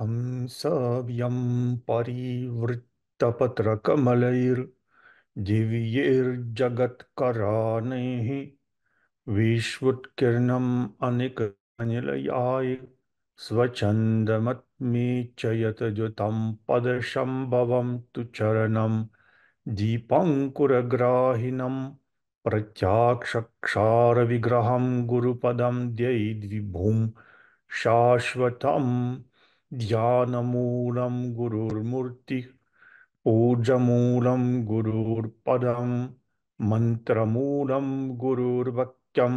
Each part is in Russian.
हंसाभ्यं परिवृत्तपत्रकमलैर्दिव्यैर्जगत्करानैः विश्वोत्कीर्णम् अनिकनिलयाय स्वछन्दमत्मे च यतजुतं पदशम्भवं तु चरणं दीपङ्कुरग्राहिणं प्रत्याक्षक्षारविग्रहं गुरुपदं द्यैद्विभुं शाश्वतम् ध्यानमूलं गुरुर्मूर्तिः पूजमूलं गुरुर्पदं मन्त्रमूलं गुरुर्वक्यं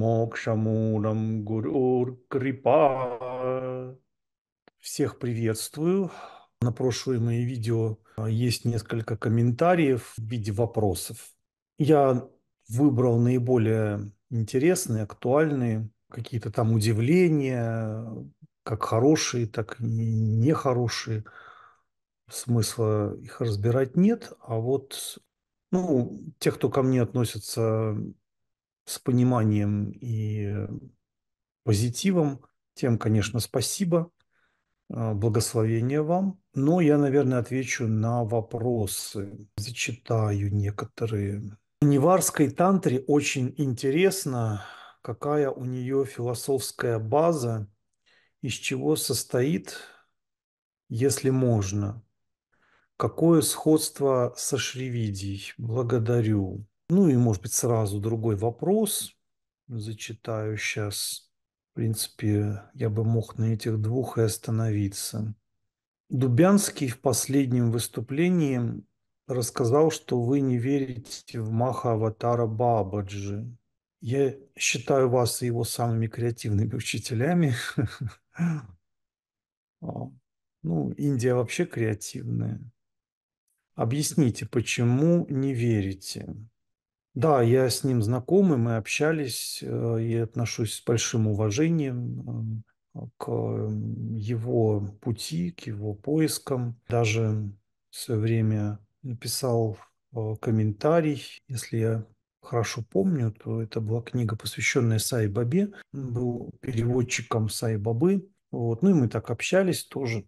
मोक्षमूलं गुरुर्कृपा. Всех приветствую. На прошлые мои видео а, есть несколько комментариев в виде вопросов. Я выбрал наиболее интересные, актуальные, какие-то там удивления, как хорошие, так и нехорошие. Смысла их разбирать нет. А вот ну, те, кто ко мне относится с пониманием и позитивом, тем, конечно, спасибо. А, благословения вам. Но я, наверное, отвечу на вопросы. Зачитаю некоторые. В Неварской тантре очень интересно, какая у нее философская база из чего состоит, если можно? Какое сходство со Шривидией? Благодарю. Ну и, может быть, сразу другой вопрос зачитаю сейчас. В принципе, я бы мог на этих двух и остановиться. Дубянский в последнем выступлении рассказал, что вы не верите в Маха-аватара Бабаджи. Я считаю вас и его самыми креативными учителями, А, ну, Индия вообще креативная. Объясните, почему не верите? Да, я с ним знаком, мы общались, э, и отношусь с большим уважением э, к его пути, к его поискам. Даже в свое время написал э, комментарий, если я хорошо помню, то это была книга, посвященная Саи Бабе. Он был переводчиком Саи Бабы. Вот. Ну и мы так общались тоже.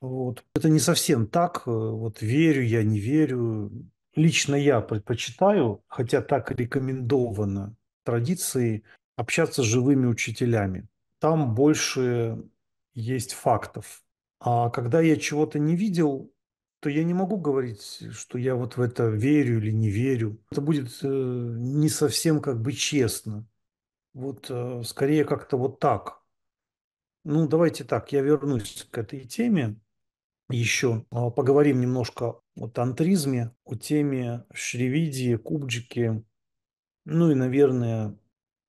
Вот. Это не совсем так. Вот верю я, не верю. Лично я предпочитаю, хотя так рекомендовано традиции, общаться с живыми учителями. Там больше есть фактов. А когда я чего-то не видел, то я не могу говорить, что я вот в это верю или не верю. Это будет э, не совсем как бы честно. Вот э, скорее как-то вот так. Ну, давайте так, я вернусь к этой теме еще. А, поговорим немножко о тантризме, о теме Шривидии, Кубджики. Ну и, наверное,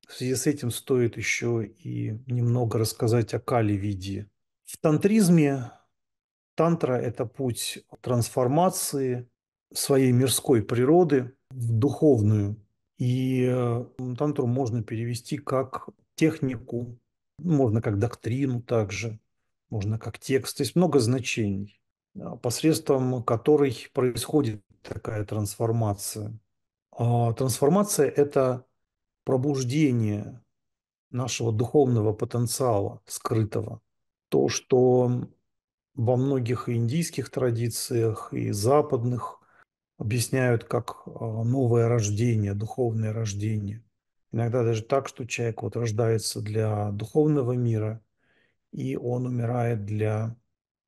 в связи с этим стоит еще и немного рассказать о Кали-видии. В тантризме Тантра – это путь трансформации своей мирской природы в духовную. И э, тантру можно перевести как технику, можно как доктрину также, можно как текст. То есть много значений, а, посредством которой происходит такая трансформация. А трансформация – это пробуждение нашего духовного потенциала скрытого. То, что во многих индийских традициях и западных объясняют как а, новое рождение, духовное рождение. Иногда даже так, что человек вот рождается для духовного мира, и он умирает для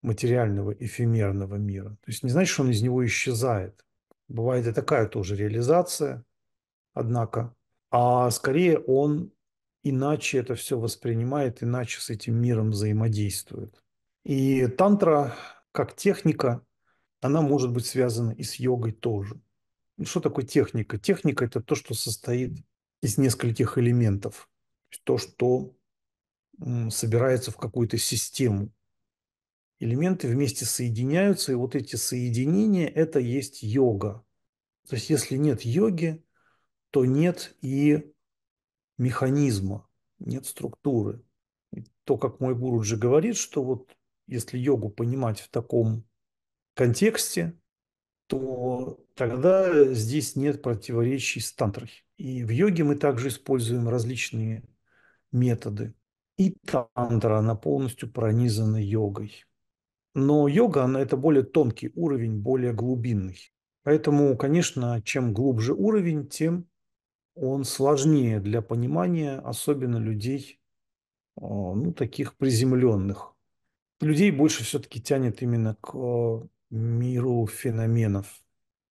материального, эфемерного мира. То есть не значит, что он из него исчезает. Бывает и такая тоже реализация, однако. А скорее он иначе это все воспринимает, иначе с этим миром взаимодействует. И тантра как техника, она может быть связана и с йогой тоже. Ну, что такое техника? Техника – это то, что состоит из нескольких элементов. То, что собирается в какую-то систему. Элементы вместе соединяются, и вот эти соединения – это есть йога. То есть если нет йоги, то нет и механизма, нет структуры. И то, как мой гуру уже говорит, что вот если йогу понимать в таком контексте, то тогда здесь нет противоречий с тантрой. И в йоге мы также используем различные методы. И тантра, она полностью пронизана йогой. Но йога, она это более тонкий уровень, более глубинный. Поэтому, конечно, чем глубже уровень, тем он сложнее для понимания, особенно людей, а, ну, таких приземленных людей больше все-таки тянет именно к э, миру феноменов.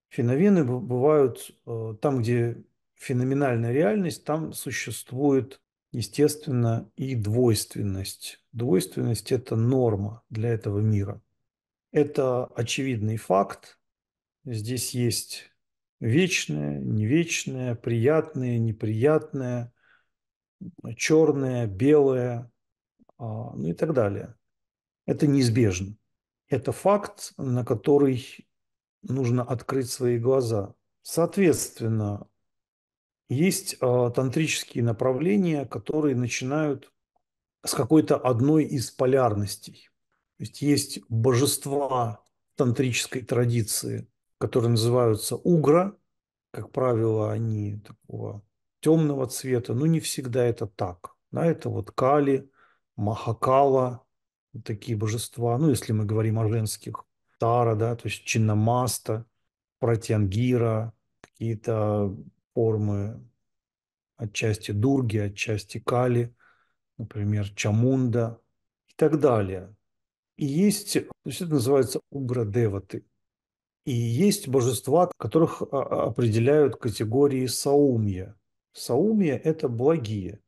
Феномены бывают э, там, где феноменальная реальность, там существует, естественно, и двойственность. Двойственность – это норма для этого мира. Это очевидный факт. Здесь есть вечное, невечное, приятное, неприятное, черное, белое а, ну и так далее. Это неизбежно. Это факт, на который нужно открыть свои глаза. Соответственно, есть а, тантрические направления, которые начинают с какой-то одной из полярностей. То есть есть божества тантрической традиции, которые называются угра. Как правило, они такого темного цвета, но не всегда это так. Да, это вот Кали, Махакала, такие божества, ну, если мы говорим о женских, Тара, да, то есть чинамаста, Протянгира, какие-то формы отчасти Дурги, отчасти Кали, например, Чамунда и так далее. И есть, то есть это называется Угра-деваты. И есть божества, которых а, а, определяют категории саумья. Саумья – это благие,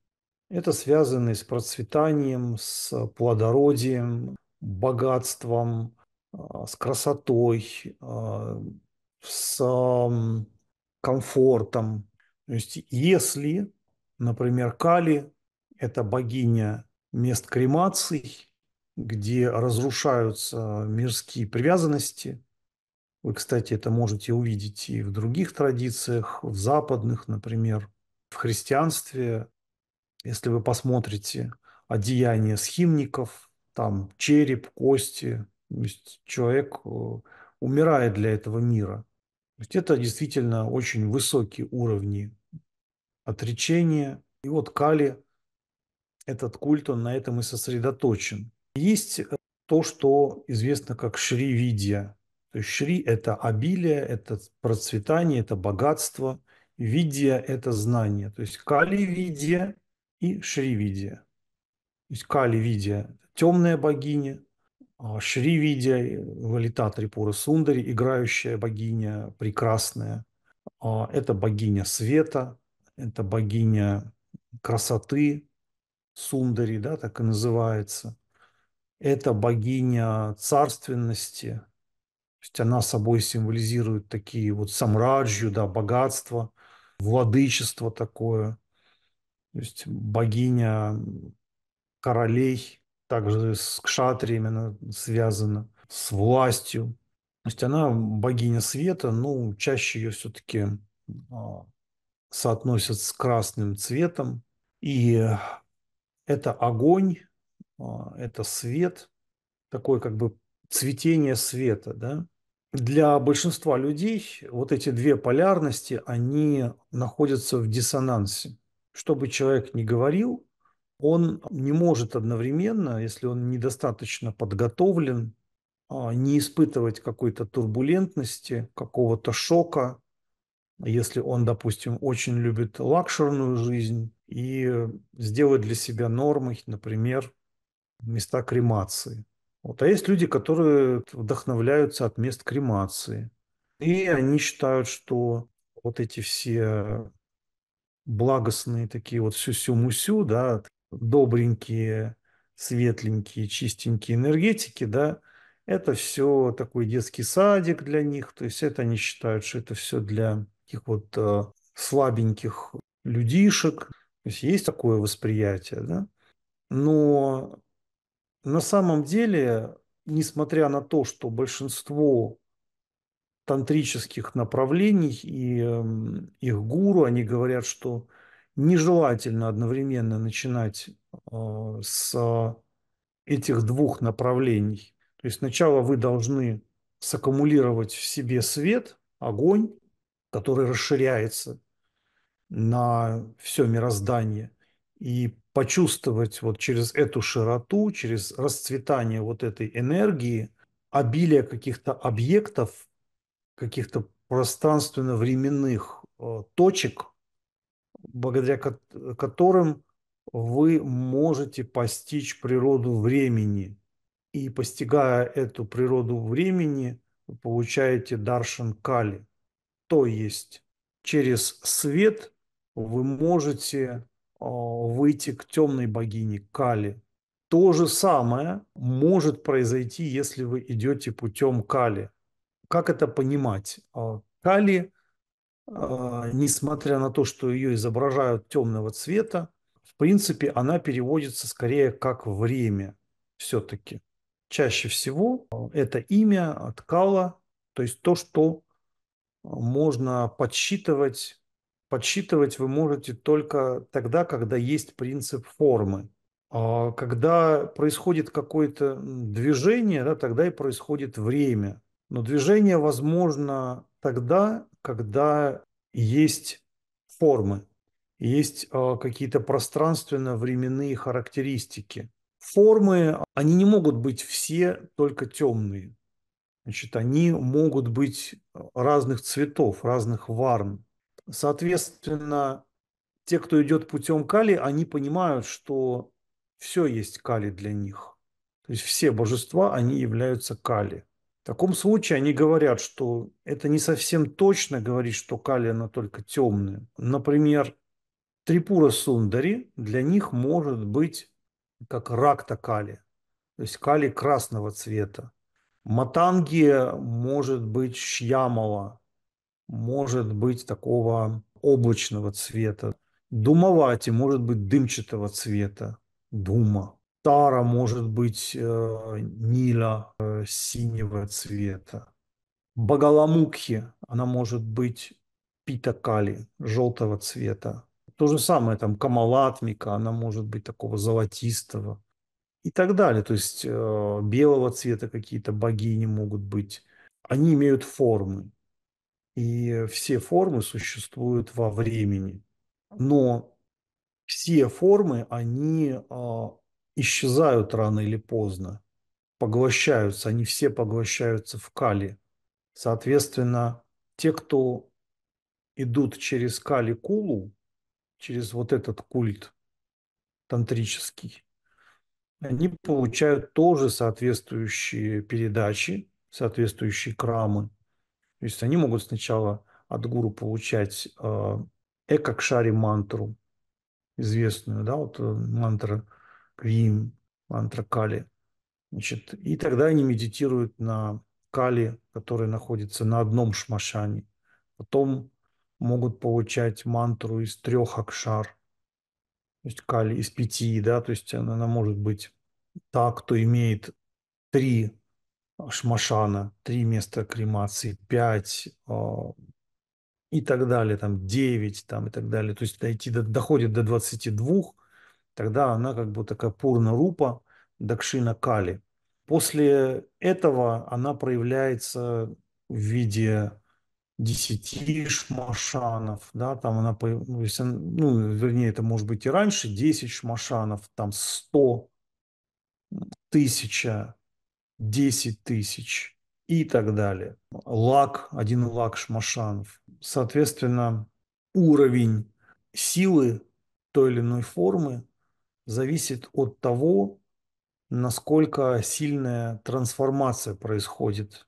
это связано с процветанием, с плодородием, богатством, а, с красотой, а, с комфортом. То есть если, например, Кали – это богиня мест кремаций, где разрушаются мирские привязанности. Вы, кстати, это можете увидеть и в других традициях, в западных, например, в христианстве если вы посмотрите одеяние схимников, там череп, кости, то есть человек э, умирает для этого мира. То есть это действительно очень высокие уровни отречения. И вот Кали, этот культ, он на этом и сосредоточен. Есть э, то, что известно как шри-видья. То есть шри – это обилие, это процветание, это богатство. Видья – это знание. То есть Кали-видья и Шривидия. То есть Кали-Видия – темная богиня, а Шривидия э, – Валита Трипура Сундари, играющая богиня, прекрасная. А это богиня света, это богиня красоты, Сундари, да, так и называется. Это богиня царственности, то есть она собой символизирует такие вот самраджью, да, богатство, владычество такое – то есть богиня королей также с кшатри именно связана, с властью. То есть она богиня света, но чаще ее все-таки а, соотносят с красным цветом. И это огонь, а, это свет, такое как бы цветение света. Да? Для большинства людей вот эти две полярности, они находятся в диссонансе что бы человек ни говорил, он не может одновременно, если он недостаточно подготовлен, а, не испытывать какой-то турбулентности, какого-то шока, если он, допустим, очень любит лакшерную жизнь, и сделать для себя нормой, например, места кремации. Вот. А есть люди, которые вдохновляются от мест кремации. И они считают, что вот эти все благостные такие вот сюсю-мусю, да, добренькие, светленькие, чистенькие энергетики, да, это все такой детский садик для них, то есть это они считают, что это все для таких вот э, слабеньких людишек, то есть есть такое восприятие, да, но на самом деле, несмотря на то, что большинство тантрических направлений и эм, их гуру, они говорят, что нежелательно одновременно начинать э, с этих двух направлений. То есть сначала вы должны саккумулировать в себе свет, огонь, который расширяется на все мироздание, и почувствовать вот через эту широту, через расцветание вот этой энергии, обилие каких-то объектов, каких-то пространственно-временных э, точек, благодаря которым вы можете постичь природу времени. И постигая эту природу времени, вы получаете даршан кали. То есть через свет вы можете э, выйти к темной богине кали. То же самое может произойти, если вы идете путем кали как это понимать? А, Кали, а, несмотря на то, что ее изображают темного цвета, в принципе, она переводится скорее как время все-таки. Чаще всего а, это имя от Кала, то есть то, что можно подсчитывать. Подсчитывать вы можете только тогда, когда есть принцип формы. Когда происходит какое-то движение, да, тогда и происходит время. Но движение возможно тогда, когда есть формы, есть а, какие-то пространственно-временные характеристики. Формы, они не могут быть все только темные. Значит, они могут быть а, разных цветов, разных варн. Соответственно, те, кто идет путем кали, они понимают, что все есть кали для них. То есть все божества, они являются кали. В таком случае они говорят, что это не совсем точно говорить, что кали она только темная. Например, Трипура Сундари для них может быть как ракта кали, то есть кали красного цвета. Матанги может быть шьямала, может быть такого облачного цвета. Думавати может быть дымчатого цвета, дума. Тара может быть э, нила э, синего цвета. Багаламукхи, она может быть питакали, желтого цвета. То же самое там камалатмика, она может быть такого золотистого и так далее. То есть э, белого цвета какие-то богини могут быть. Они имеют формы. И все формы существуют во времени. Но все формы, они а, исчезают рано или поздно, поглощаются, они все поглощаются в кали. Соответственно, те, кто идут через кали-кулу, через вот этот культ тантрический, они получают тоже соответствующие передачи, соответствующие крамы. То есть они могут сначала от гуру получать э, экакшари мантру, известную, да, вот э, мантра Квим, Кали, Значит, и тогда они медитируют на Кали, который находится на одном шмашане. Потом могут получать мантру из трех акшар, то есть Кали из пяти, да, то есть она, она может быть та, кто имеет три шмашана, три места кремации, пять а, и так далее, там девять, там и так далее. То есть дойти, до, доходит до 22, Тогда она как бы такая пурна рупа, дакшина кали. После этого она проявляется в виде десяти шмашанов, да, там она, ну, ну, вернее, это может быть и раньше, 10 шмашанов, там 100, тысяча, 10 тысяч и так далее. Лак, один лак шмашанов. Соответственно, уровень силы той или иной формы зависит от того, насколько сильная трансформация происходит.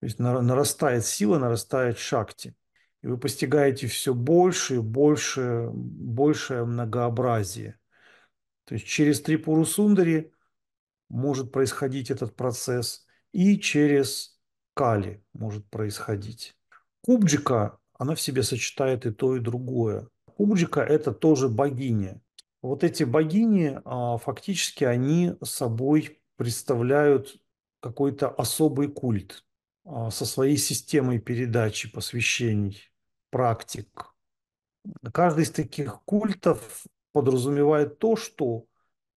То есть нарастает сила, нарастает шакти. И вы постигаете все больше и больше, большее многообразие. То есть через Трипуру Сундари может происходить этот процесс, и через Кали может происходить. Кубджика, она в себе сочетает и то, и другое. Кубджика – это тоже богиня – вот эти богини а, фактически они собой представляют какой-то особый культ а, со своей системой передачи, посвящений, практик. Каждый из таких культов подразумевает то, что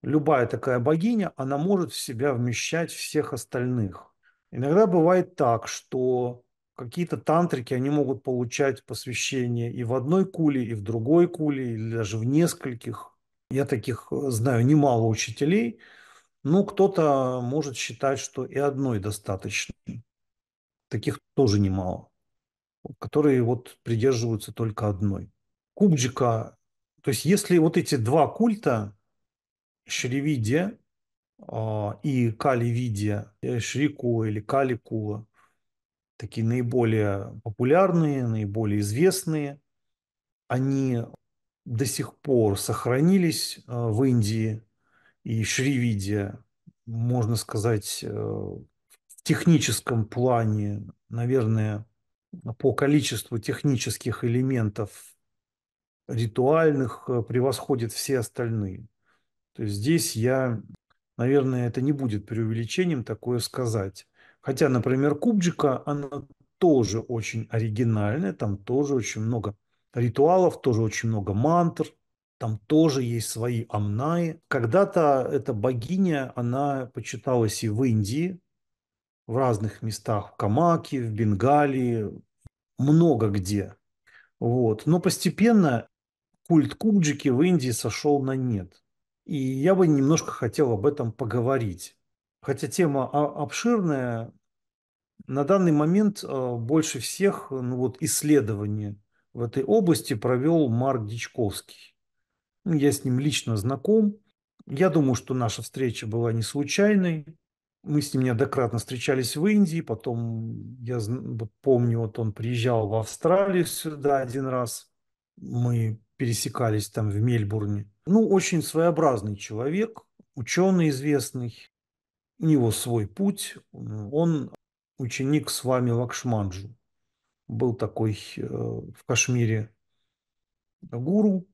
любая такая богиня, она может в себя вмещать всех остальных. Иногда бывает так, что какие-то тантрики, они могут получать посвящение и в одной куле, и в другой куле, или даже в нескольких. Я таких э, знаю немало учителей. но кто-то может считать, что и одной достаточно. Таких тоже немало, которые вот придерживаются только одной. Кубджика, то есть если вот эти два культа, Шривидия а, и Каливидия, э, Шрику или Каликула, такие наиболее популярные, наиболее известные, они до сих пор сохранились э, в Индии и Шривиде, можно сказать, э, в техническом плане, наверное, по количеству технических элементов ритуальных э, превосходит все остальные. То есть здесь я, наверное, это не будет преувеличением такое сказать. Хотя, например, Кубджика, она тоже очень оригинальная, там тоже очень много ритуалов, тоже очень много мантр, там тоже есть свои амнаи. Когда-то эта богиня, она почиталась и в Индии, в разных местах, в Камаке, в Бенгалии, много где. Вот. Но постепенно культ Кубджики в Индии сошел на нет. И я бы немножко хотел об этом поговорить. Хотя тема а, обширная, на данный момент э, больше всех ну вот, исследования в этой области провел Марк Дичковский. Ну, я с ним лично знаком. Я думаю, что наша встреча была не случайной. Мы с ним неоднократно встречались в Индии, потом, я помню, вот он приезжал в Австралию сюда один раз. Мы пересекались там в Мельбурне. Ну, очень своеобразный человек, ученый известный. У него свой путь. Он ученик с вами Лакшманджу был такой э, в Кашмире гуру,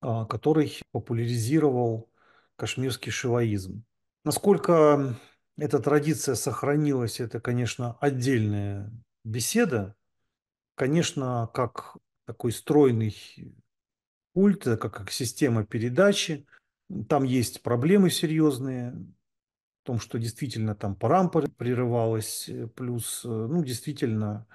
а, который популяризировал кашмирский шиваизм. Насколько эта традиция сохранилась, это, конечно, отдельная беседа. Конечно, как такой стройный культ, как, э, как система передачи, там есть проблемы серьезные, том, что действительно там парампа прерывалась, э, плюс, э, ну, действительно,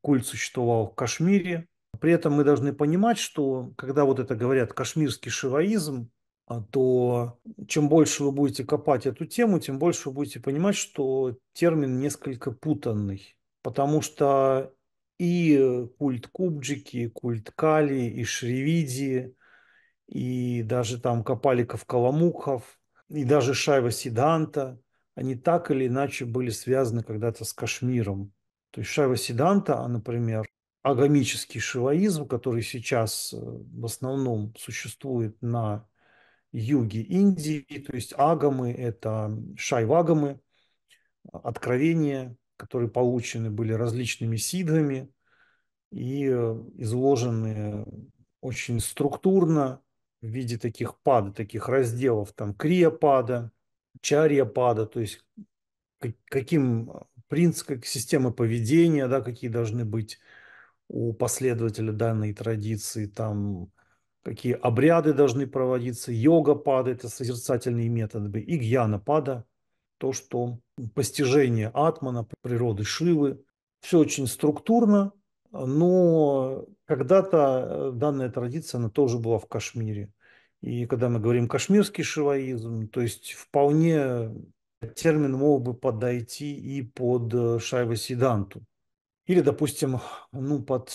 культ существовал в Кашмире. При этом мы должны понимать, что когда вот это говорят кашмирский шиваизм, а, то чем больше вы будете копать эту тему, тем больше вы будете понимать, что термин несколько путанный. Потому что и культ Кубджики, и культ Кали, и Шривиди, и даже там копаликов-каламуков Каламухов и даже Шайва Сиданта, они так или иначе были связаны когда-то с Кашмиром. То есть Шайва Сиданта, а, например, агамический шиваизм, который сейчас э, в основном существует на юге Индии, то есть агамы – это шайвагамы, откровения, которые получены были различными сидхами и э, изложены очень структурно, в виде таких пада, таких разделов, там крия-пада, чария-пада, то есть каким принцип, как система поведения, да, какие должны быть у последователя данной традиции, там какие обряды должны проводиться, йога пада – это созерцательные методы, и гьяна пада – то, что постижение атмана, природы Шивы. Все очень структурно, но когда-то э, данная традиция, она тоже была в Кашмире. И когда мы говорим кашмирский шиваизм, то есть вполне термин мог бы подойти и под э, Шайва Сиданту. Или, допустим, ну, под,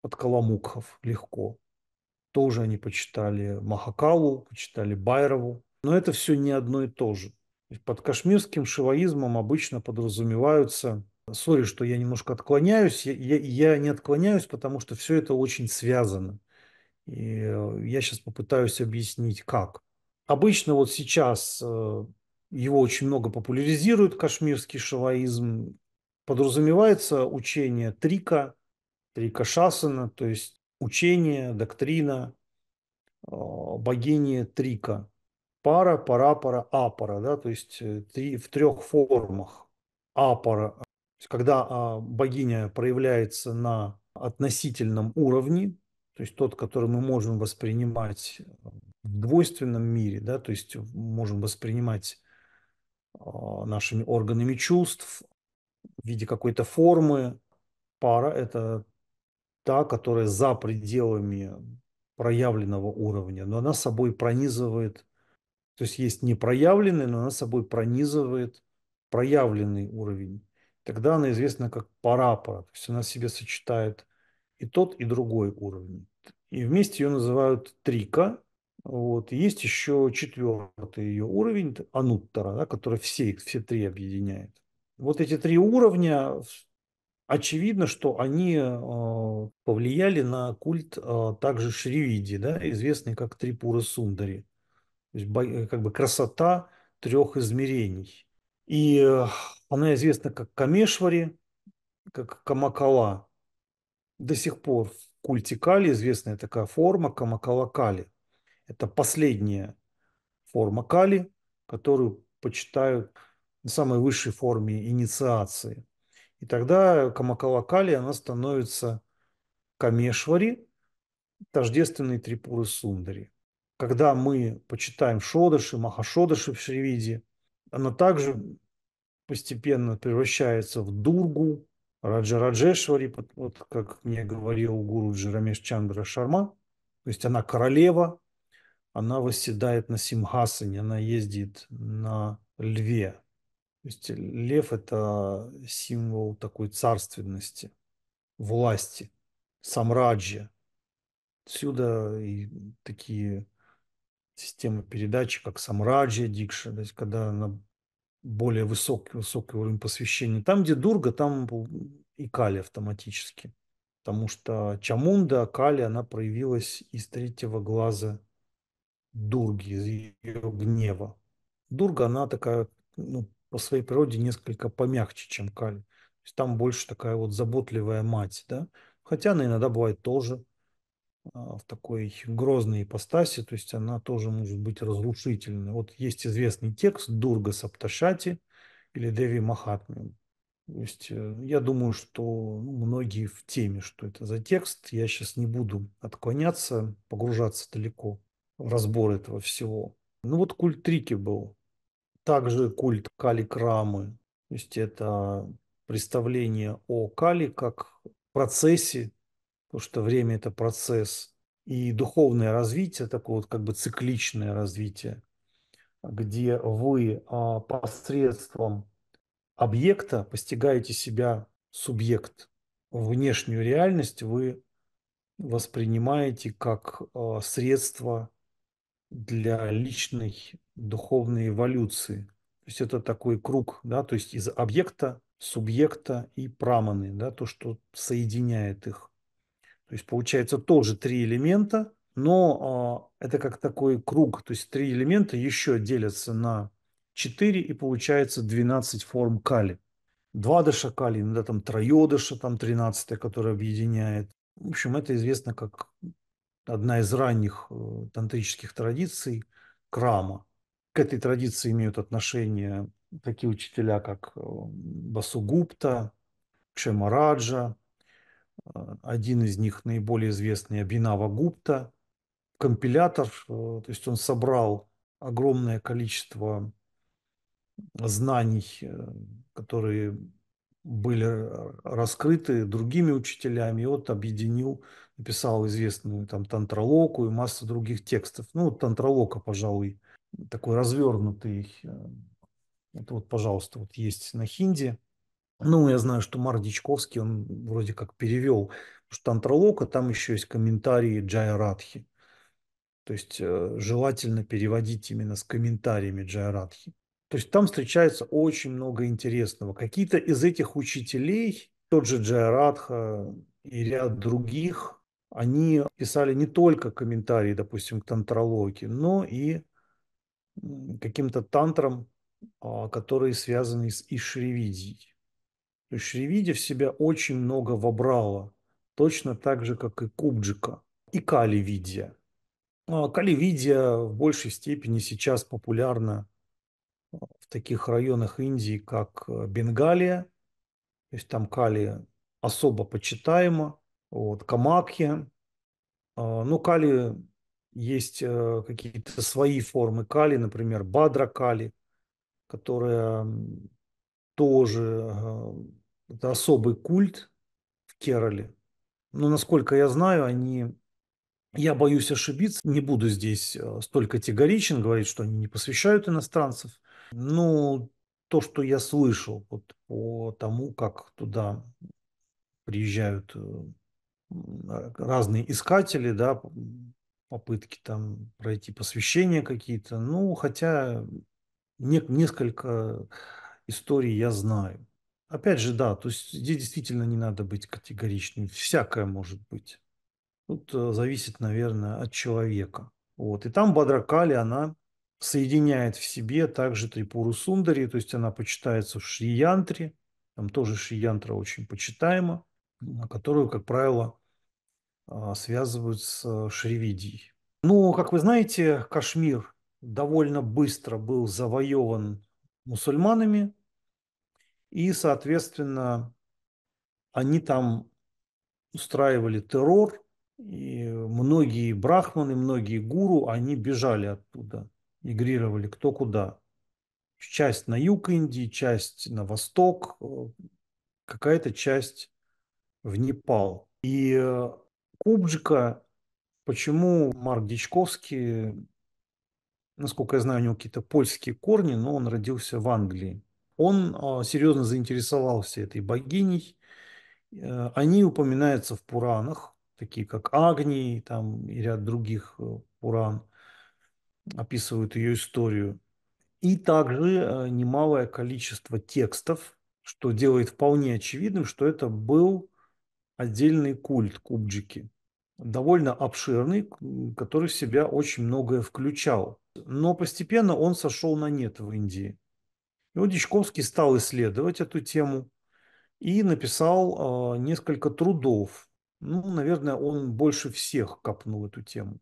под Каламукхов легко. Тоже они почитали Махакалу, почитали Байрову. Но это все не одно и то же. Под кашмирским шиваизмом обычно подразумеваются Сори, что я немножко отклоняюсь. Я, я, я не отклоняюсь, потому что все это очень связано. И э, я сейчас попытаюсь объяснить, как. Обычно вот сейчас э, его очень много популяризируют, кашмирский шаваизм. Подразумевается учение трика, трика шасана, то есть учение, доктрина э, богини трика. Пара, парапара, апара, да, то есть три, в трех формах. Апара когда а, богиня проявляется на относительном уровне, то есть тот, который мы можем воспринимать а, в двойственном мире, да, то есть можем воспринимать а, нашими органами чувств в виде какой-то формы. Пара – это та, которая за пределами проявленного уровня, но она собой пронизывает, то есть есть непроявленный, но она собой пронизывает проявленный уровень Тогда она известна как парапора, то есть она в себе сочетает и тот, и другой уровень. И вместе ее называют трика. Вот. И есть еще четвертый ее уровень, ануттара, да, который все, все три объединяет. Вот эти три уровня, очевидно, что они э, повлияли на культ э, также Шривиди, да, известный как Трипура Сундари. То есть, э, как бы красота трех измерений. И э, она известна как Камешвари, как Камакала. До сих пор в культе Кали известная такая форма Камакала Кали. Это последняя форма Кали, которую почитают на самой высшей форме инициации. И тогда Камакала Кали, она становится Камешвари, тождественной Трипуры Сундари. Когда мы почитаем Шодыши, Махашодыши в Шривиде, она также постепенно превращается в Дургу, Раджа Раджешвари, вот как мне говорил гуру Джарамеш Чандра Шарма, то есть она королева, она восседает на Симхасане, она ездит на льве. То есть лев – это символ такой царственности, власти, самраджья. Отсюда и такие системы передачи, как самраджья дикша, то есть когда она более высокий, высокий уровень посвящения. Там, где Дурга, там и Кали автоматически. Потому что Чамунда, Кали, она проявилась из третьего глаза Дурги, из ее гнева. Дурга, она такая, ну, по своей природе несколько помягче, чем Кали. То есть там больше такая вот заботливая мать, да. Хотя она иногда бывает тоже а, в такой грозной ипостаси, то есть она тоже может быть разрушительной. Вот есть известный текст Дурга Сапташати или Деви Махатми. То есть э, я думаю, что ну, многие в теме, что это за текст. Я сейчас не буду отклоняться, погружаться далеко в разбор этого всего. Ну вот культ Трики был. Также культ Кали Крамы. То есть это представление о Кали как процессе потому что время – это процесс, и духовное развитие, такое вот как бы цикличное развитие, где вы а, посредством объекта постигаете себя субъект. Внешнюю реальность вы воспринимаете как а, средство для личной духовной эволюции. То есть это такой круг, да, то есть из объекта, субъекта и праманы, да, то, что соединяет их – то есть получается тоже три элемента, но а, это как такой круг, то есть три элемента еще делятся на 4 и получается 12 форм кали. Два дыша кали, иногда там троедыша, там 13 которая объединяет. В общем, это известно как одна из ранних э, тантрических традиций крама. К этой традиции имеют отношение такие учителя, как э, Басугупта, Кшемараджа, а, один из них наиболее известный Абинава Гупта, компилятор, э, то есть он собрал огромное количество знаний, э, которые были э, раскрыты другими учителями, и вот объединил, написал известную там Тантралоку и массу других текстов. Ну, Тантралока, пожалуй, такой развернутый. Это вот, пожалуйста, вот есть на хинди. Ну, я знаю, что Мар Дичковский, он вроде как перевел, потому что там а еще есть комментарии Джайарадхи. То есть э, желательно переводить именно с комментариями Джайарадхи. То есть там встречается очень много интересного. Какие-то из этих учителей, тот же Джайарадха и ряд других, они писали не только комментарии, допустим, к тантрологии, но и каким-то тантрам, а, которые связаны с Ишривидией. То есть Шривиди в себя очень много вобрала, точно так же, как и Кубджика, и Каливидия. А, Каливидия в большей степени сейчас популярна а, в таких районах Индии, как э, Бенгалия, то есть там Кали особо почитаема, вот, Камакья. А, ну, Кали есть э, какие-то свои формы Кали, например, Бадра Кали, которая тоже э, это особый культ в Кероле. Но, насколько я знаю, они... Я боюсь ошибиться, не буду здесь э, столько категоричен, говорить, что они не посвящают иностранцев. Но то, что я слышал вот, по тому, как туда приезжают э, разные искатели, да, попытки там пройти посвящения какие-то. Ну, хотя не, несколько историй я знаю. Опять же, да, то есть здесь действительно не надо быть категоричным. Всякое может быть. Тут э, зависит, наверное, от человека. Вот. И там Бадракали, она соединяет в себе также Трипуру Сундари, то есть она почитается в Шриянтре, там тоже Шриянтра очень почитаема, а которую, как правило, а, связывают с э, Шривидией. Но, как вы знаете, Кашмир довольно быстро был завоеван мусульманами, и, соответственно, они там устраивали террор, и многие брахманы, многие гуру, они бежали оттуда, мигрировали кто куда. Часть на юг Индии, часть на восток, э, какая-то часть в Непал. И э, Кубджика, почему Марк Дичковский, насколько я знаю, у него какие-то польские корни, но он родился в Англии. Он а, серьезно заинтересовался этой богиней. Э, они упоминаются в Пуранах, такие как Агни там, и ряд других э, Пуран описывают ее историю. И также э, немалое количество текстов, что делает вполне очевидным, что это был отдельный культ Кубджики, довольно обширный, который в себя очень многое включал. Но постепенно он сошел на нет в Индии. И вот Дичковский стал исследовать эту тему и написал а, несколько трудов. Ну, наверное, он больше всех копнул эту тему,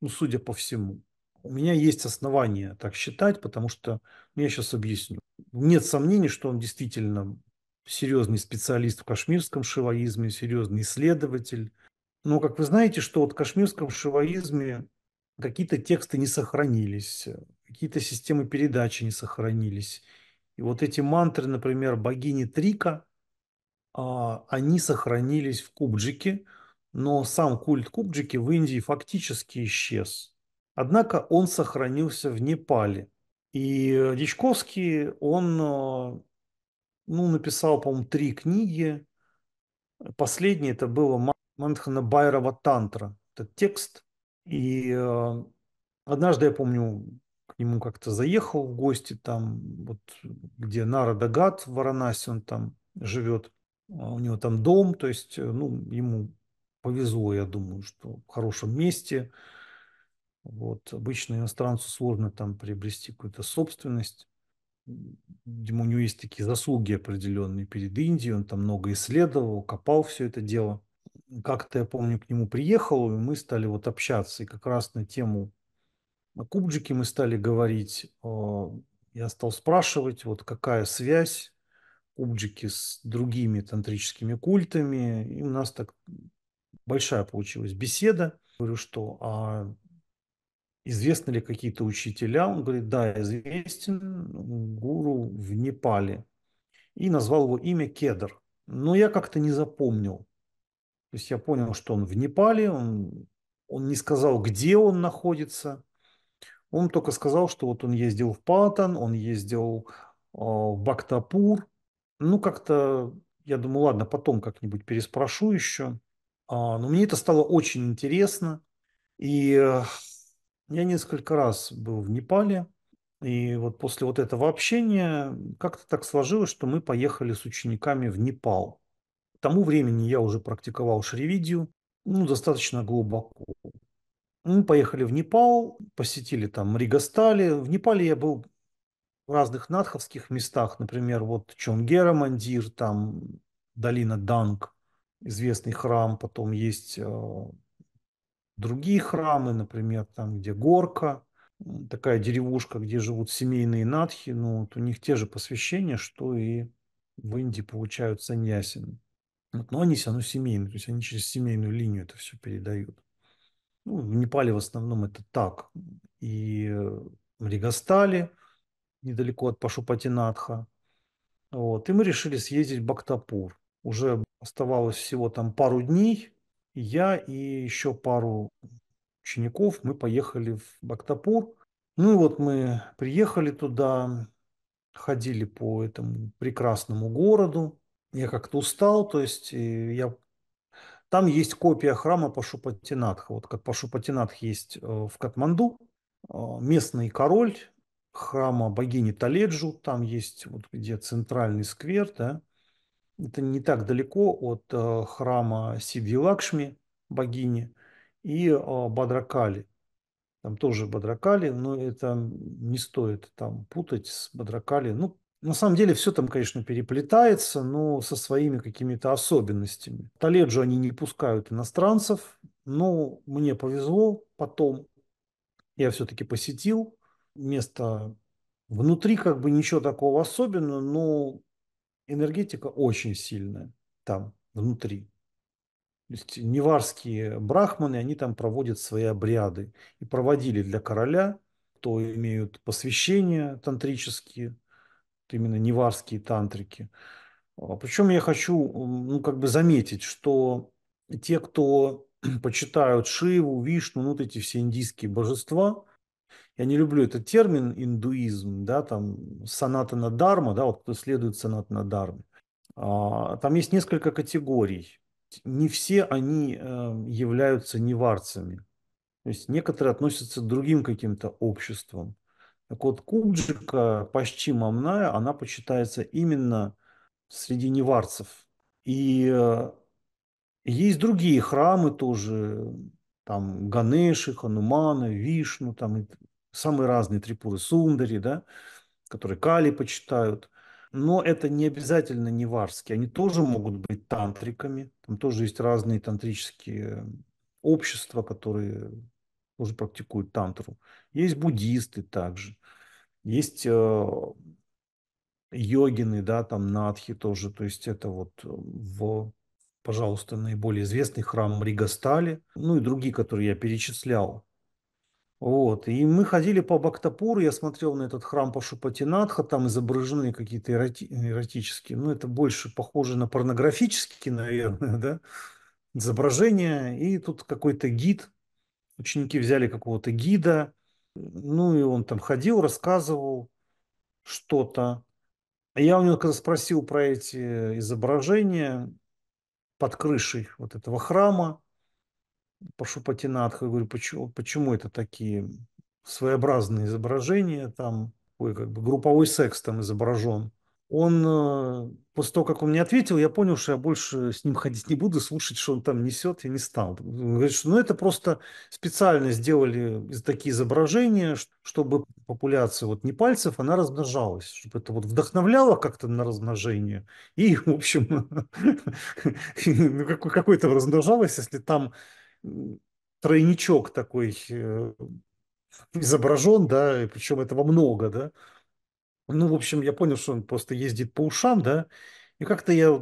ну, судя по всему. У меня есть основания так считать, потому что ну, я сейчас объясню. Нет сомнений, что он действительно серьезный специалист в кашмирском шиваизме, серьезный исследователь. Но, как вы знаете, что вот в кашмирском шиваизме какие-то тексты не сохранились, какие-то системы передачи не сохранились. И вот эти мантры, например, богини Трика, а, они сохранились в Кубджике, но сам культ Кубджики в Индии фактически исчез. Однако он сохранился в Непале. И э, Дичковский, он а, ну, написал, по-моему, три книги. Последняя это было Мантхана Байрова Тантра. Это текст. И э, однажды, я помню, ему как-то заехал в гости, там, вот, где Нарадагат в Варанасе, он там живет, а у него там дом, то есть, э, ну, ему повезло, я думаю, что в хорошем месте. Вот. Обычно иностранцу сложно там приобрести какую-то собственность. Видимо, у него есть такие заслуги определенные перед Индией, он там много исследовал, копал все это дело. Как-то, я помню, к нему приехал, и мы стали вот общаться, и как раз на тему о кубджике мы стали говорить, а, я стал спрашивать, вот какая связь кубджики с другими тантрическими культами. И у нас так большая получилась беседа. Говорю, что а известны ли какие-то учителя? Он говорит, да, известен гуру в Непале. И назвал его имя Кедр. Но я как-то не запомнил. То есть я понял, что он в Непале, он, он не сказал, где он находится. Он только сказал, что вот он ездил в Патан, он ездил а, в Бактапур. Ну, как-то я думаю, ладно, потом как-нибудь переспрошу еще. А, но мне это стало очень интересно. И э, я несколько раз был в Непале. И вот после вот этого общения как-то так сложилось, что мы поехали с учениками в Непал. К тому времени я уже практиковал шривидию, ну, достаточно глубоко. Мы поехали в Непал, посетили там Ригастали. В Непале я был в разных надховских местах, например, вот Чонгера Мандир, там долина Данг, известный храм, потом есть э, другие храмы, например, там, где Горка, такая деревушка, где живут семейные надхи, ну, вот у них те же посвящения, что и в Индии получают саньясин. Вот, но они все равно семейные, то есть они через семейную линию это все передают. Ну, в Непале в основном это так. И Мригастали э, недалеко от Пашупатинатха. Вот. И мы решили съездить в Бактапур. Уже оставалось всего там пару дней. я и еще пару учеников, мы поехали в Бактапур. Ну и вот мы приехали туда, ходили по этому прекрасному городу. Я как-то устал, то есть э, я там есть копия храма Пашупатинатха. Вот как Пашупатинатх есть э, в Катманду, э, местный король храма богини Таледжу, там есть вот где центральный сквер, да, это не так далеко от э, храма Сиди Лакшми, богини, и Бадракали. Там тоже Бадракали, но это не стоит там путать с Бадракали. Ну, на самом деле все там, конечно, переплетается, но со своими какими-то особенностями. В они не пускают иностранцев, но мне повезло потом. Я все-таки посетил место внутри как бы ничего такого особенного, но энергетика очень сильная там, внутри. То есть неварские брахманы, они там проводят свои обряды и проводили для короля, кто имеют посвящения тантрические, именно неварские тантрики. А, Причем я хочу ну, как бы заметить, что те, кто почитают Шиву, Вишну, ну, вот эти все индийские божества, я не люблю этот термин индуизм, да, там санатана дарма, да, вот кто следует санатана дарме. А, там есть несколько категорий. Не все они э, являются неварцами. То есть некоторые относятся к другим каким-то обществам. Так вот, Кубджика почти мамная, она почитается именно среди неварцев. И э, есть другие храмы тоже, там Ганеши, Ханумана, Вишну, там самые разные трипуры Сундари, да, которые Кали почитают. Но это не обязательно неварские. Они тоже могут быть тантриками. Там тоже есть разные тантрические э, общества, которые тоже практикуют тантру. Есть буддисты также. Есть э, йогины, да, там надхи тоже. То есть это вот э, в, пожалуйста, наиболее известный храм Ригастали. Ну и другие, которые я перечислял. Вот. И мы ходили по Бактапуру, я смотрел на этот храм Пашупатинатха, там изображены какие-то эроти- эротические, ну это больше похоже на порнографические, наверное, да, изображения. И тут какой-то гид ученики взяли какого-то гида, ну и он там ходил, рассказывал что-то. А я у него когда спросил про эти изображения под крышей вот этого храма Пашупатинатха, я говорю, почему, почему это такие своеобразные изображения, там, ой, как бы групповой секс там изображен он а, после того, как он мне ответил, я понял, что я больше с ним ходить не буду, слушать, что он там несет, я не стал. Он говорит, что ну это просто специально сделали такие изображения, чтобы популяция вот не пальцев, она размножалась, чтобы это вот вдохновляло как-то на размножение. И, в общем, ну, какой-то размножалось, если там тройничок такой э, изображен, да, причем этого много, да, ну, в общем, я понял, что он просто ездит по ушам, да, и как-то я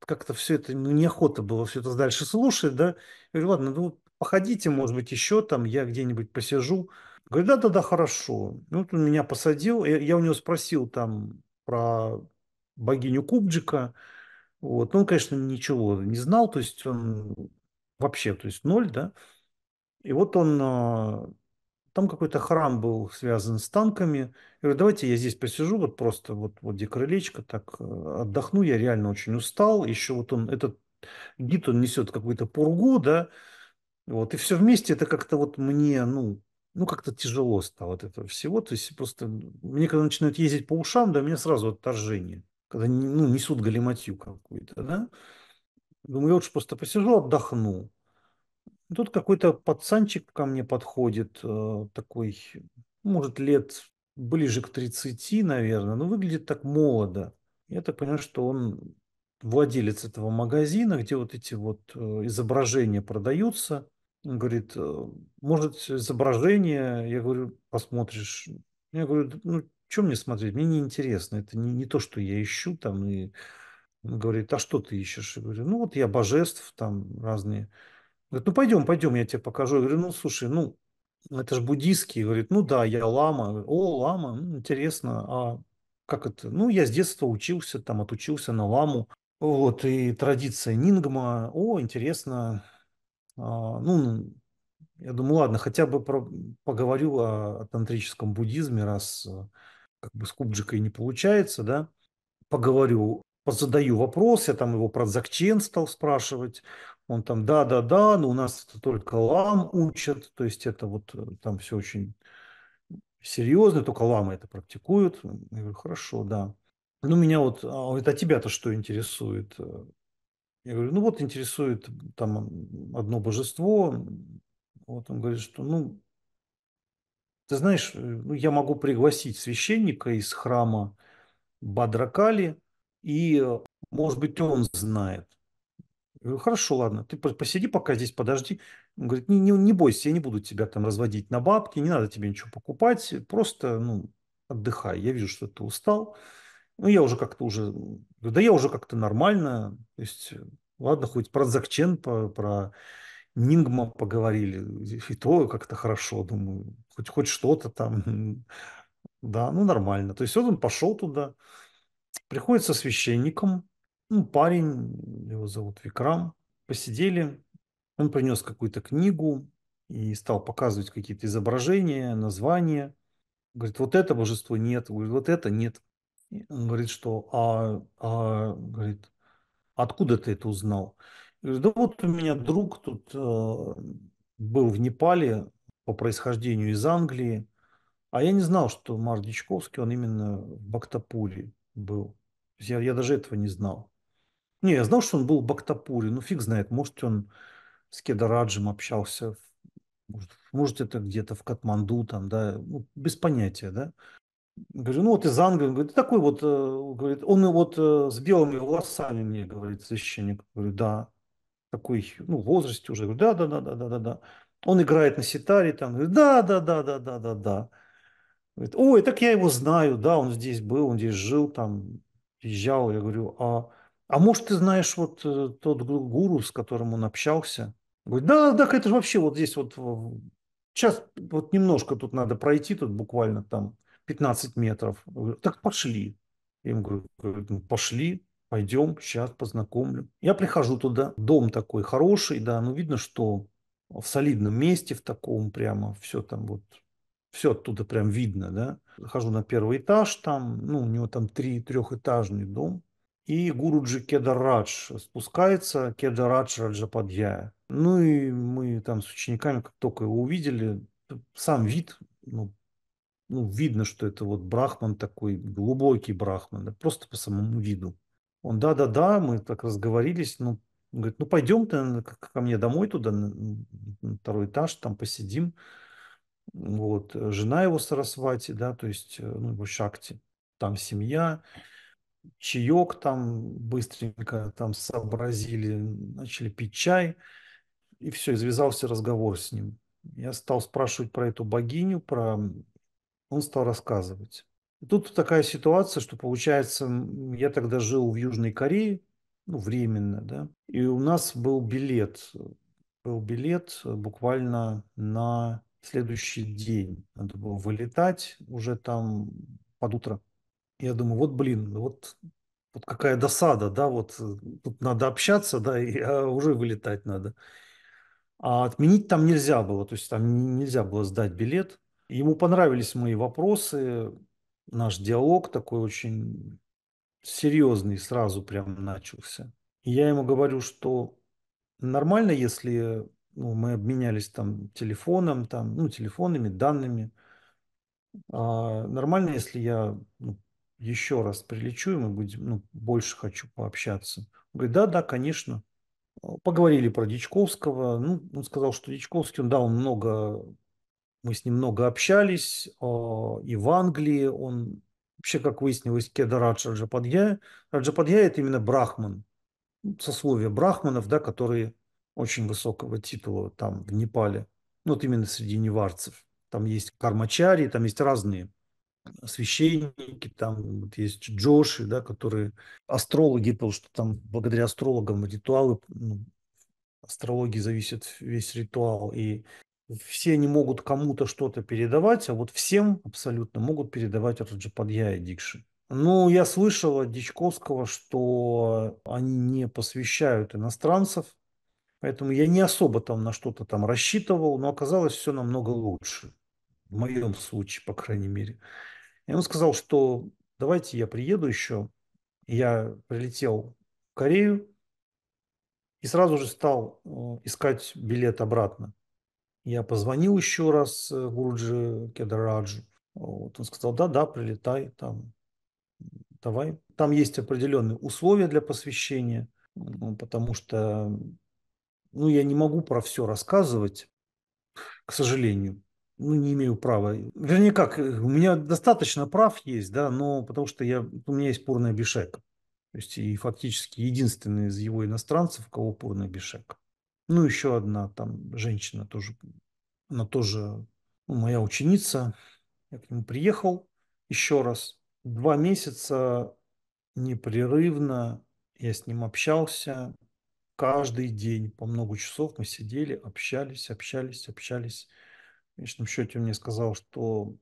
как-то все это, ну, неохота было все это дальше слушать, да. Я говорю, ладно, ну, походите, может быть, еще там, я где-нибудь посижу. Говорит, да-да-да, хорошо. Ну, вот он меня посадил, я, я у него спросил там про богиню Кубджика, вот, ну, он, конечно, ничего не знал, то есть он вообще, то есть ноль, да. И вот он а, там какой-то храм был связан с танками. Я говорю, давайте я здесь посижу, вот просто вот, вот где крылечко, так э, отдохну, я реально очень устал. Еще вот он, этот гид, он несет какую-то пургу, да, вот, и все вместе это как-то вот мне, ну, ну, как-то тяжело стало от этого всего. То есть просто мне, когда начинают ездить по ушам, да, у меня сразу отторжение. Когда, ну, несут галиматью какую-то, да. Думаю, я лучше просто посижу, отдохну. Тут какой-то пацанчик ко мне подходит, э, такой, может, лет ближе к 30, наверное, но выглядит так молодо. Я так понимаю, что он владелец этого магазина, где вот эти вот э, изображения продаются. Он говорит, э, может, изображение? Я говорю, посмотришь. Я говорю, ну, что мне смотреть? Мне неинтересно. Это не, не то, что я ищу там. И он говорит, а что ты ищешь? Я говорю, ну, вот я божеств там разные. Говорит, ну пойдем, пойдем, я тебе покажу. Я говорю, ну слушай, ну это же буддийский. Говорит, ну да, я лама. О, лама, интересно, а как это? Ну я с детства учился, там отучился на ламу. Вот, и традиция нингма. О, интересно. А, ну, ну». я думаю, ладно, хотя бы про, поговорю о, о тантрическом буддизме, раз э, как бы с Кубджикой не получается, да. Поговорю, задаю вопрос, я там его про закчен стал спрашивать, он там, да-да-да, но у нас это только лам учат, то есть это вот э, там все очень серьезно, только ламы это практикуют. Я говорю, хорошо, да. Ну, меня вот, а он тебя-то что интересует? Я говорю, ну вот интересует там одно божество. Вот он говорит, что, ну, ты знаешь, э, ну, я могу пригласить священника из храма Бадракали, и, э, может быть, он знает говорю, хорошо, ладно, ты посиди пока здесь, подожди. Он говорит, не, не, не бойся, я не буду тебя там разводить на бабки, не надо тебе ничего покупать, просто ну, отдыхай, я вижу, что ты устал. Ну, я уже как-то уже, да я уже как-то нормально, то есть, ладно, хоть про Закчен, про, про Нингма поговорили, и то как-то хорошо, думаю, хоть, хоть что-то там, да, ну нормально. То есть вот он пошел туда, приходит со священником, ну, парень, его зовут Викрам, посидели, он принес какую-то книгу и стал показывать какие-то изображения, названия. Говорит, вот это божество нет, говорит, вот это нет. Он говорит, что, а, а говорит, откуда ты это узнал? Говорит, да вот у меня друг тут э, был в Непале по происхождению из Англии, а я не знал, что Мар Дичковский, он именно в Бактапуре был. Я, я даже этого не знал. Не, я знал, что он был в Бактапуре, ну фиг знает, может, он с Кедараджем общался, может, может это где-то в Катманду, там, да, ну, без понятия, да. Говорю, ну вот из Англии, он говорит, такой вот, э, говорит, он вот э, с белыми волосами мне, говорит, священник, говорю, да, такой, ну, возрасте уже, говорю, да, да, да, да, да, да, Он играет на ситаре, там, говорит, да, да, да, да, да, да, да. Говорит, ой, так я его знаю, да, он здесь был, он здесь жил, там, приезжал. Я говорю, а а может, ты знаешь вот э, тот гуру, с которым он общался? Говорит, да, да, это же вообще вот здесь вот, сейчас вот немножко тут надо пройти, тут буквально там 15 метров. Говорю, так пошли. Я им говорю, «Ну, пошли, пойдем, сейчас познакомлю. Я прихожу туда, дом такой хороший, да, ну видно, что в солидном месте, в таком прямо, все там вот, все оттуда прям видно, да. Захожу на первый этаж, там, ну, у него там три трехэтажный дом, и Гуруджи Кедарадж спускается, Кедарадж Раджападьяя. Ну и мы там с учениками, как только его увидели, сам вид, ну, ну видно, что это вот брахман такой, глубокий брахман, просто по самому виду. Он, да-да-да, мы так разговорились, ну, говорит, ну пойдем ты ко мне домой туда, на второй этаж, там посидим. Вот, жена его Сарасвати, да, то есть, э, ну, его Шакти, там семья чаек там быстренько там сообразили, начали пить чай, и все, и завязался разговор с ним. Я стал спрашивать про эту богиню, про... он стал рассказывать. И тут такая ситуация, что получается, я тогда жил в Южной Корее, ну, временно, да, и у нас был билет, был билет буквально на следующий день. Надо было вылетать уже там под утро я думаю, вот блин, ну вот, вот какая досада, да, вот э, тут надо общаться, да, и а уже вылетать надо. А отменить там нельзя было, то есть там нельзя было сдать билет. Ему понравились мои вопросы, наш диалог такой очень серьезный сразу прям начался. И я ему говорю, что нормально, если ну, мы обменялись там телефоном, там, ну, телефонами, данными. А нормально, если я ну, еще раз прилечу, и мы будем, ну, больше хочу пообщаться. Он говорит, да, да, конечно. Поговорили про Дичковского. Ну, он сказал, что Дичковский, он, да, он много, мы с ним много общались, а, и в Англии он, вообще, как выяснилось, кеда Радж Раджападья. Раджападья – это именно брахман, сословие брахманов, да, которые очень высокого титула там в Непале, ну, вот именно среди неварцев. Там есть кармачари, там есть разные священники, там вот есть Джоши, да, которые астрологи, потому что там благодаря астрологам ритуалы, ну, астрологии зависит весь ритуал, и все они могут кому-то что-то передавать, а вот всем абсолютно могут передавать Раджападья и Дикши. Ну, я слышал от Дичковского, что они не посвящают иностранцев, поэтому я не особо там на что-то там рассчитывал, но оказалось все намного лучше. В моем случае, по крайней мере. И он сказал, что давайте я приеду еще. Я прилетел в Корею и сразу же стал э, искать билет обратно. Я позвонил еще раз э, Гуруджи Кедараджу. Вот он сказал, да, да, прилетай, там, давай. Там есть определенные условия для посвящения, ну, потому что ну, я не могу про все рассказывать, к сожалению ну, не имею права. Вернее, как, э, у меня достаточно прав есть, да, но потому что я, у меня есть порно Бишек. То есть и фактически единственный из его иностранцев, у кого порно Бишек. Ну, еще одна там женщина тоже, она тоже ну, моя ученица. Я к нему приехал еще раз. Два месяца непрерывно я с ним общался. Каждый день по много часов мы сидели, общались, общались, общались в конечном счете мне сказал, что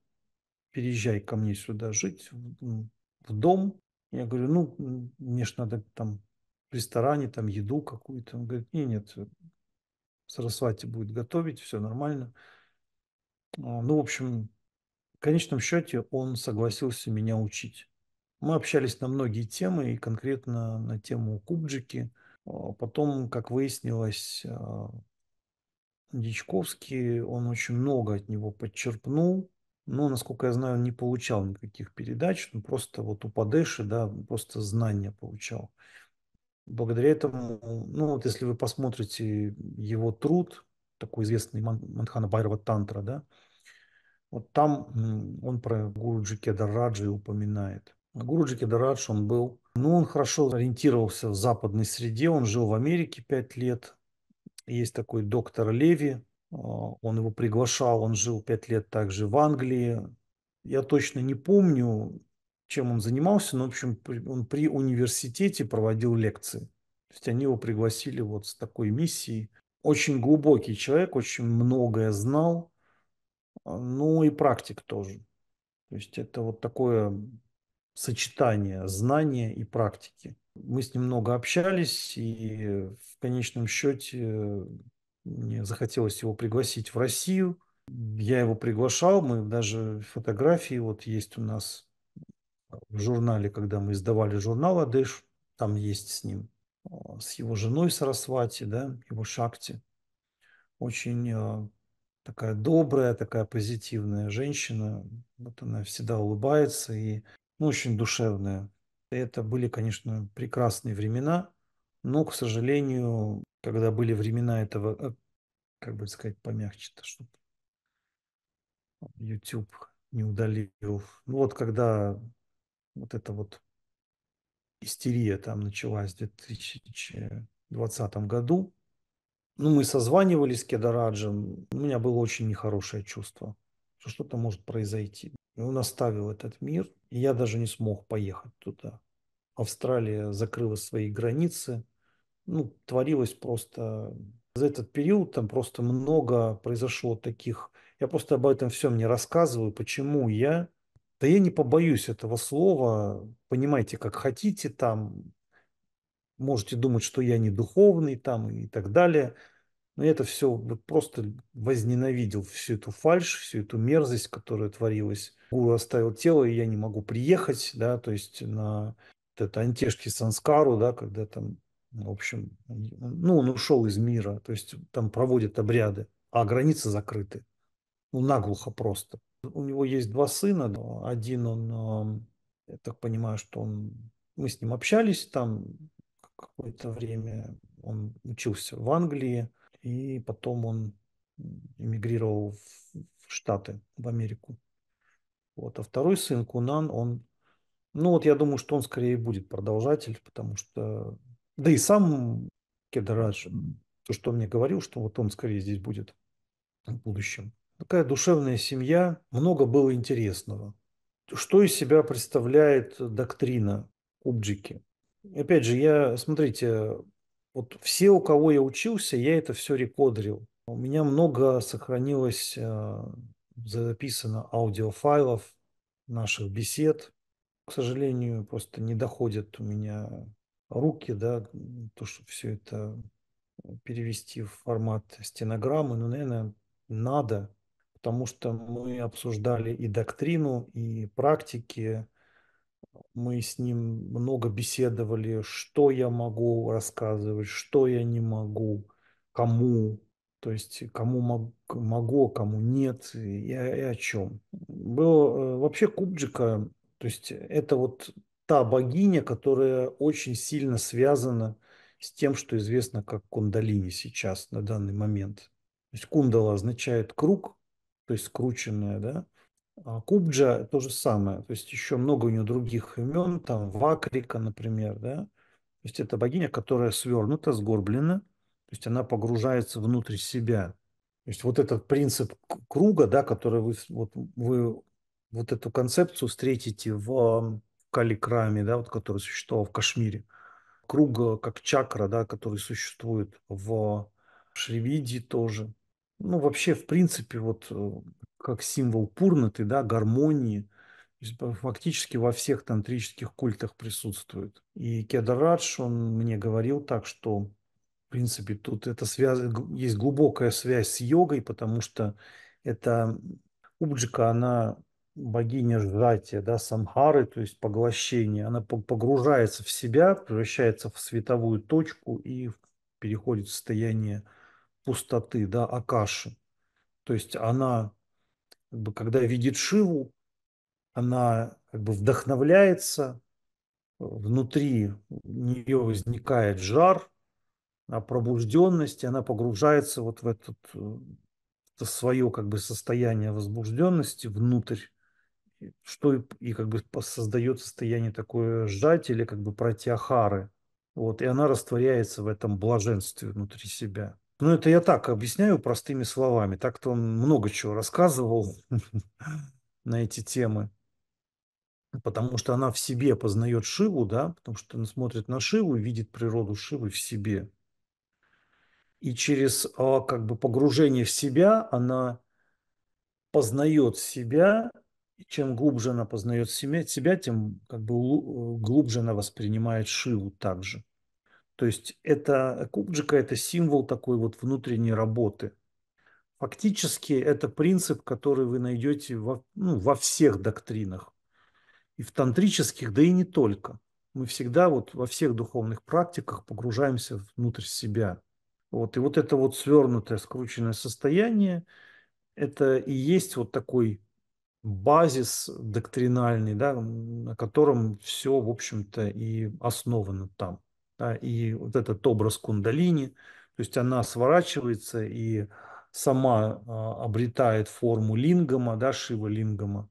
переезжай ко мне сюда жить, в, в дом. Я говорю, ну, мне же надо там в ресторане там еду какую-то. Он говорит, нет, нет, э, Сарасвати будет готовить, все нормально. А, ну, в общем, в конечном счете он согласился меня учить. Мы общались на многие темы, и конкретно на тему Кубджики. А, потом, как выяснилось, а, Дичковский, он очень много от него подчерпнул. Но, насколько я знаю, он не получал никаких передач, он просто вот у Падеши, да, просто знания получал. Благодаря этому, ну вот если вы посмотрите его труд, такой известный Манхана Байрова Тантра, да, вот там он про Гуруджи Кедараджи упоминает. Гуруджи Кедарадж, он был, ну он хорошо ориентировался в западной среде, он жил в Америке пять лет, есть такой доктор Леви, э, он его приглашал, он жил пять лет также в Англии. Я точно не помню, чем он занимался, но, в общем, он при университете проводил лекции. То есть они его пригласили вот с такой миссией. Очень глубокий человек, очень многое знал, а, ну и практик тоже. То есть это вот такое сочетание знания и практики. Мы с ним много общались, и в конечном счете э, мне захотелось его пригласить в Россию. Я его приглашал, мы даже фотографии, вот есть у нас в журнале, когда мы издавали журнал «Адыш», там есть с ним, а, с его женой Сарасвати, да, его Шакти. Очень а, такая добрая, такая позитивная женщина. Вот она всегда улыбается и ну, очень душевная. Это были, конечно, прекрасные времена, но, к сожалению, когда были времена этого, э, как бы сказать, помягче-то, чтобы YouTube не удалил. Ну вот когда вот эта вот истерия там началась в 2020 году, ну, мы созванивались с Кедараджем, у меня было очень нехорошее чувство, что что-то может произойти. И он оставил этот мир – я даже не смог поехать туда. Австралия закрыла свои границы. Ну, творилось просто... За этот период там просто много произошло таких... Я просто об этом всем не рассказываю, почему я... Да я не побоюсь этого слова. Понимаете, как хотите там. Можете думать, что я не духовный там и так далее но ну, это все вот просто возненавидел всю эту фальшь, всю эту мерзость, которая творилась. Гуру оставил тело, и я не могу приехать, да, то есть на вот это Антешки Санскару, да, когда там, в общем, ну, он ушел из мира, то есть там проводят обряды, а границы закрыты, ну, наглухо просто. У него есть два сына, один он, я так понимаю, что он, мы с ним общались там какое-то время, он учился в Англии, и потом он эмигрировал в Штаты, в Америку. Вот. А второй сын, Кунан, он, ну вот я думаю, что он скорее будет продолжатель, потому что, да и сам Кедарадж, то, что он мне говорил, что вот он скорее здесь будет в будущем. Такая душевная семья, много было интересного. Что из себя представляет доктрина Кубджики? Опять же, я, смотрите, вот все, у кого я учился, я это все рекодрил. У меня много сохранилось, а, записано аудиофайлов наших бесед. К сожалению, просто не доходят у меня руки, да, то, чтобы все это перевести в формат стенограммы, Но ну, наверное, надо, потому что мы обсуждали и доктрину, и практики, мы с ним много беседовали, что я могу рассказывать, что я не могу, кому, то есть кому могу, а кому нет, и, и о чем. Было э, вообще Кубджика, то есть это вот та богиня, которая очень сильно связана с тем, что известно как кундалини сейчас на данный момент. То есть кундала означает круг, то есть скрученная, да, а, Кубджа то же самое, то есть еще много у нее других имен, там Вакрика, например, да, то есть это богиня, которая свернута, сгорблена, то есть она погружается внутрь себя. То есть вот этот принцип круга, да, который вы, вот, вы вот эту концепцию встретите в Каликраме, да, вот, который существовал в Кашмире. Круг э, как чакра, да, который существует в Шривиде тоже. Ну, вообще, в принципе, вот э, как символ пурнаты, да, гармонии. Фактически во всех тантрических культах присутствует. И Кедарадж, он мне говорил так, что в принципе тут это связ... есть глубокая связь с йогой, потому что это Убджика, она богиня сжатия, да, самхары, то есть поглощение, она погружается в себя, превращается в световую точку и переходит в состояние пустоты, да, акаши. То есть она как бы, когда видит Шиву, она как бы вдохновляется, э, внутри нее возникает жар, а пробужденность, и она погружается вот в этот это свое как бы состояние возбужденности внутрь, что и, и как бы создает состояние такое сжатие или как бы протиахары. Вот, и она растворяется в этом блаженстве внутри себя. Ну, это я так объясняю простыми словами. Так-то он много чего рассказывал на эти темы. Потому что она в себе познает Шиву, да, потому что она смотрит на Шиву и видит природу Шивы в себе. И через а, как бы погружение в себя она познает себя, и чем глубже она познает себя, тем как бы э, глубже она воспринимает Шиву также. То есть это кубджика – это символ такой вот внутренней работы. Фактически это принцип, который вы найдете во, ну, во всех доктринах. И в тантрических, да и не только. Мы всегда вот во всех духовных практиках погружаемся внутрь себя. Вот. И вот это вот свернутое, скрученное состояние – это и есть вот такой базис доктринальный, да, на котором все, в общем-то, и основано там да, и вот этот образ кундалини, то есть она сворачивается и сама а, обретает форму лингама, да, Шива лингама.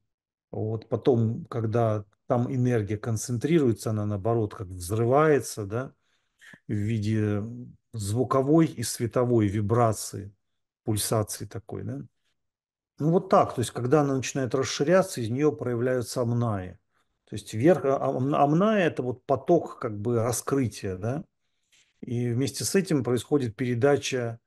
Вот потом, когда там энергия концентрируется, она наоборот как взрывается, да, в виде звуковой и световой вибрации, пульсации такой, да. Ну вот так, то есть когда она начинает расширяться, из нее проявляются амнаи. То есть верх, а, амна – это вот поток как бы раскрытия, да? И вместе с этим происходит передача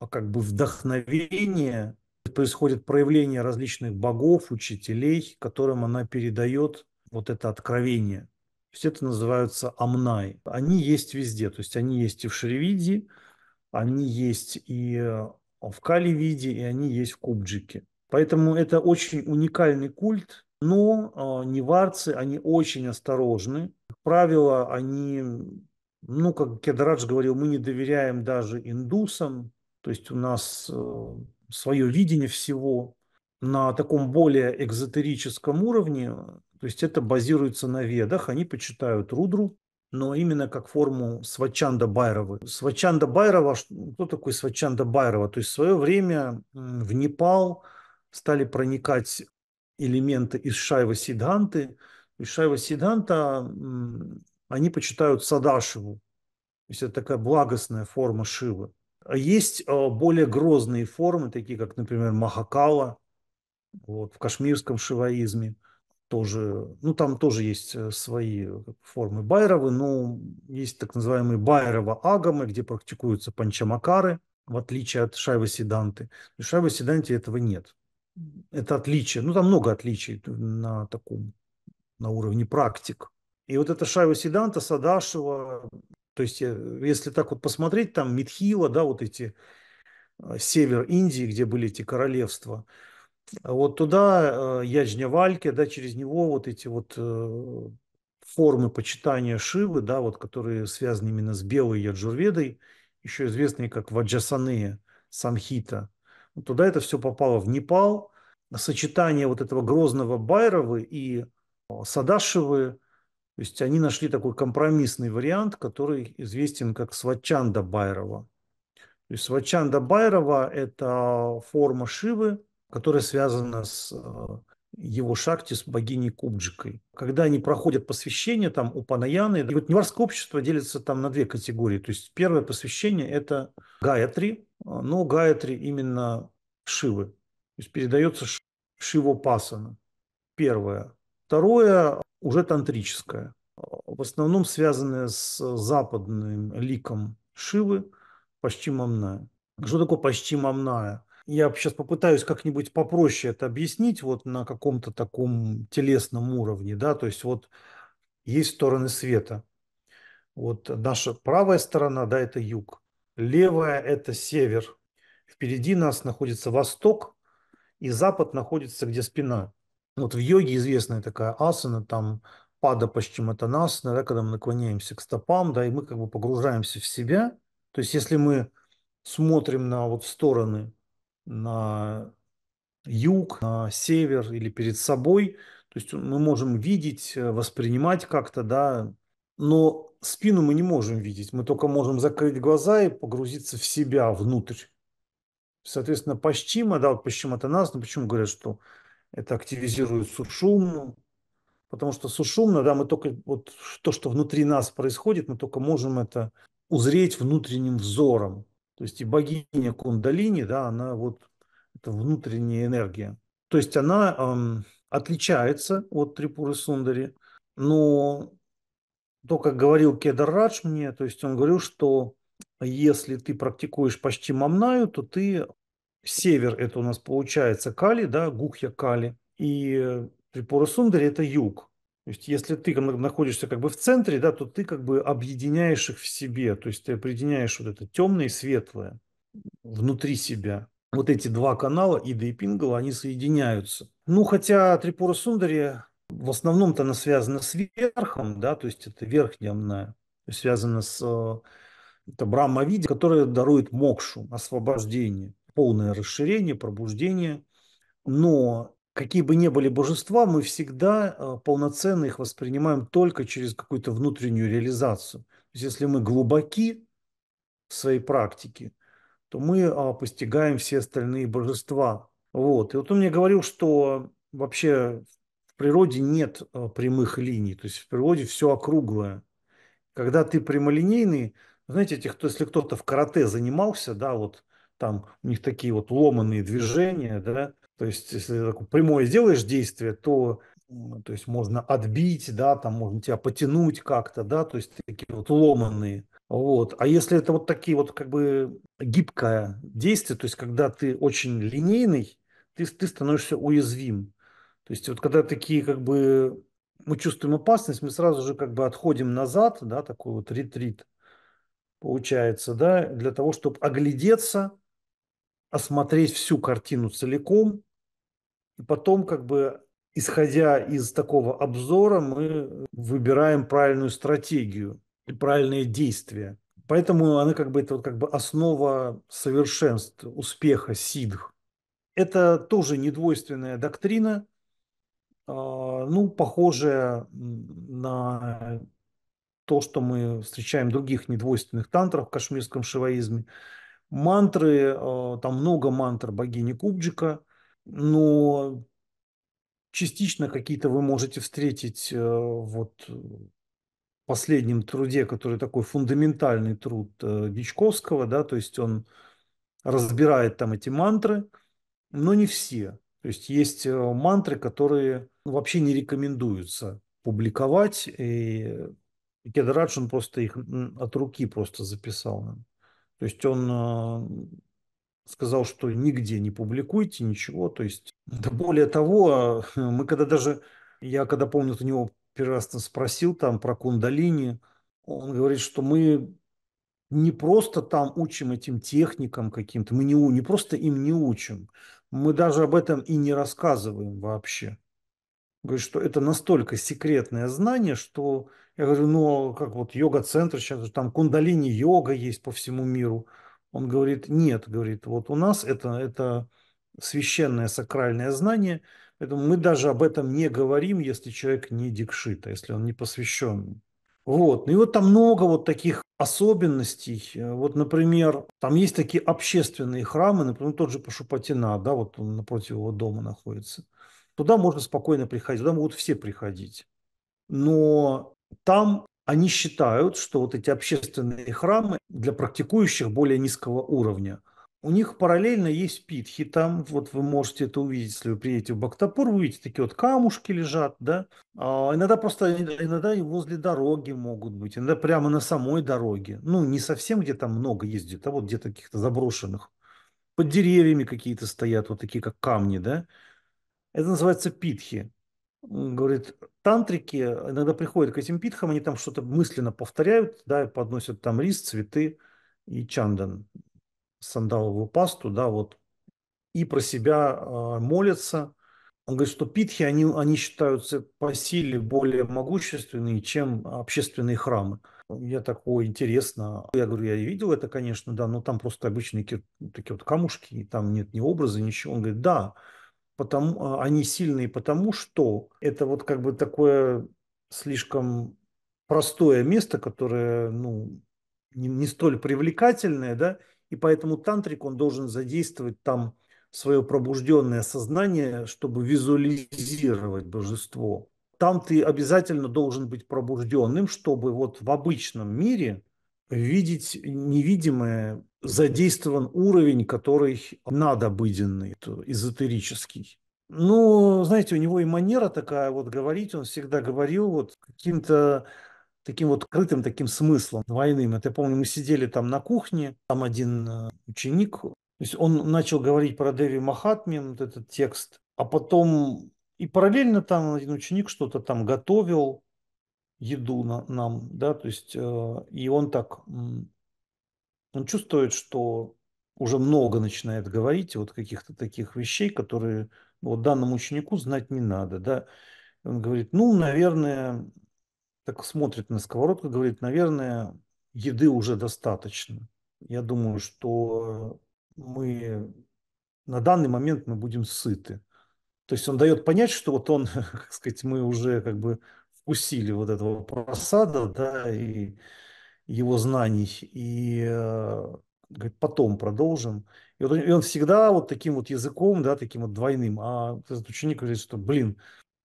а, как бы вдохновения, происходит проявление различных богов, учителей, которым она передает вот это откровение. То есть это называются амнай. Они есть везде, то есть они есть и в Шривиде, они есть и э, в Каливиде, и они есть в Кубджике. Поэтому это очень уникальный культ, но а, неварцы, они очень осторожны. Как правило, они, ну, как Кедрадж говорил, мы не доверяем даже индусам. То есть у нас э, свое видение всего на таком более экзотерическом уровне. То есть это базируется на ведах. Они почитают Рудру, но именно как форму Свачанда Байровы. Свачанда Байрова, ну, кто такой Свачанда Байрова? То есть в свое время в Непал стали проникать элементы из Шайва Сидханты. Из Шайва Сидханта они почитают Садашиву. То есть это такая благостная форма Шивы. А есть э, более грозные формы, такие как, например, Махакала вот, в кашмирском шиваизме. Тоже, ну, там тоже есть э, свои э, формы байровы, но есть так называемые байрово агамы, где практикуются панчамакары, в отличие от шайва-седанты. шайва-седанте этого нет это отличие, ну там много отличий на таком, на уровне практик. И вот это Шайва Сиданта, Садашева, то есть э, если так вот посмотреть, там Митхила, да, вот эти э, север Индии, где были эти королевства, вот туда э, яджня да, через него вот эти вот формы почитания Шивы, да, вот которые связаны именно с белой Яджурведой, еще известные как Ваджасаны, Самхита – Туда это все попало в Непал. Сочетание вот этого Грозного Байровы и э, Садашевы, то есть они нашли такой компромиссный вариант, который известен как Свачанда Байрова. То есть Свачанда Байрова – это форма Шивы, которая связана с э, его шакти с богиней Кубджикой. Когда они проходят посвящение там у Панаяны, и вот неварское общество делится там на две категории. То есть первое посвящение – это Гаятри, но Гаятри именно Шивы. То есть передается Шиво Пасана. Первое. Второе – уже тантрическое. В основном связанное с западным ликом Шивы – почти мамная. Что такое почти мамная? я сейчас попытаюсь как-нибудь попроще это объяснить вот на каком-то таком телесном уровне, да, то есть вот есть стороны света. Вот наша правая сторона, да, это юг, левая – это север, впереди нас находится восток, и запад находится, где спина. Вот в йоге известная такая асана, там пада пащиматанасана, да, когда мы наклоняемся к стопам, да, и мы как бы погружаемся в себя. То есть если мы смотрим на вот стороны на юг, на север или перед собой. То есть мы можем видеть, э, воспринимать как-то, да, но спину мы не можем видеть. Мы только можем закрыть глаза и погрузиться в себя, внутрь. Соответственно, пащима, да, вот пащима это нас, но почему говорят, что это активизирует сушумну, потому что сушумно, да, мы только вот то, что внутри нас происходит, мы только можем это узреть внутренним взором. То есть и богиня Кундалини, да, она вот это внутренняя энергия. То есть она эм, отличается от Трипуры Сундари, но то, как говорил Кедар Радж мне, то есть он говорил, что если ты практикуешь почти мамнаю, то ты север, это у нас получается Кали, да, Гухья Кали, и Трипура Сундари – это юг. То есть, если ты находишься как бы в центре, да, то ты как бы объединяешь их в себе. То есть, ты объединяешь вот это темное и светлое внутри себя. Вот эти два канала, Ида и Пингала, они соединяются. Ну, хотя Трипура Сундари в основном-то она связана с верхом, да, то есть это верхняя амная, связана с это брахма виде, которая дарует мокшу, освобождение, полное расширение, пробуждение. Но какие бы ни были божества, мы всегда э, полноценно их воспринимаем только через какую-то внутреннюю реализацию. То есть если мы глубоки в своей практике, то мы а, постигаем все остальные божества. Вот. И вот он мне говорил, что вообще в природе нет э, прямых линий, то есть в природе все округлое. Когда ты прямолинейный, знаете, этих, то, если кто-то в карате занимался, да, вот там у них такие вот ломанные движения, да, то есть, если такое прямое сделаешь действие, то, то есть можно отбить, да, там можно тебя потянуть как-то, да, то есть такие вот ломанные. Вот. А если это вот такие вот как бы гибкое действие, то есть когда ты очень линейный, ты, ты становишься уязвим. То есть вот когда такие как бы мы чувствуем опасность, мы сразу же как бы отходим назад, да, такой вот ретрит получается, да, для того, чтобы оглядеться, осмотреть всю картину целиком, и потом, как бы, исходя из такого обзора, мы выбираем правильную стратегию и правильные действия. Поэтому она как бы это вот как бы основа совершенств, успеха сидх. Это тоже недвойственная доктрина, а, ну, похожая на то, что мы встречаем в других недвойственных тантрах в кашмирском шиваизме. Мантры, а, там много мантр богини Кубджика – но частично какие-то вы можете встретить э, вот э, в последнем труде, который такой фундаментальный труд Дичковского, э, да, то есть он разбирает там эти мантры, но не все. То есть есть мантры, которые вообще не рекомендуются публиковать, и Кедарадж, он просто их от руки просто записал То есть он сказал, что нигде не публикуйте ничего. То есть, да более того, мы когда даже, я когда помню, у него первый раз спросил там про кундалини, он говорит, что мы не просто там учим этим техникам каким-то, мы не, не просто им не учим, мы даже об этом и не рассказываем вообще. Говорит, что это настолько секретное знание, что я говорю, ну а как вот йога-центр, сейчас там кундалини-йога есть по всему миру – он говорит, нет, говорит, вот у нас это, это священное сакральное знание, поэтому мы даже об этом не говорим, если человек не дикшита, если он не посвящен. Вот. Ну и вот там много вот таких особенностей. Э, вот, например, там есть такие общественные храмы, например, тот же Пашупатина, да, вот он напротив его дома находится. Туда можно спокойно приходить, туда могут все приходить. Но там они считают, что вот эти общественные храмы для практикующих более низкого уровня. У них параллельно есть питхи там, вот вы можете это увидеть, если вы приедете в Бактапур, вы видите такие вот камушки лежат, да, а иногда просто, иногда и возле дороги могут быть, иногда прямо на самой дороге, ну, не совсем где там много ездит, а вот где-то каких-то заброшенных, под деревьями какие-то стоят, вот такие как камни, да, это называется питхи, говорит, тантрики иногда приходят к этим питхам, они там что-то мысленно повторяют, да, и подносят там рис, цветы и чандан, сандаловую пасту, да, вот, и про себя э, молятся. Он говорит, что питхи, они, они считаются по силе более могущественные, чем общественные храмы. Я такой, интересно. Я говорю, я видел это, конечно, да, но там просто обычные такие вот камушки, и там нет ни образа, ничего. Он говорит, да, потому, а, они сильные потому, что это вот как бы такое слишком простое место, которое ну, не, не столь привлекательное, да, и поэтому тантрик, он должен задействовать там свое пробужденное сознание, чтобы визуализировать божество. Там ты обязательно должен быть пробужденным, чтобы вот в обычном мире видеть невидимое задействован уровень, который надобыденный, эзотерический. Ну, знаете, у него и манера такая вот говорить, он всегда говорил вот каким-то таким вот крытым таким смыслом двойным. Это я помню, мы сидели там на кухне, там один э, ученик, то есть он начал говорить про Деви Махатмин, вот этот текст, а потом и параллельно там один ученик что-то там готовил, еду на, нам, да, то есть э, и он так он чувствует, что уже много начинает говорить вот каких-то таких вещей, которые ну, вот данному ученику знать не надо. Да? Он говорит, ну, наверное, так смотрит на сковородку, говорит, наверное, еды уже достаточно. Я думаю, что мы на данный момент мы будем сыты. То есть он дает понять, что вот он, как сказать, мы уже как бы вкусили вот этого просада, да, и его знаний, и э, говорит, потом продолжим. И, вот, и он всегда вот таким вот языком, да, таким вот двойным. А этот ученик говорит, что, блин,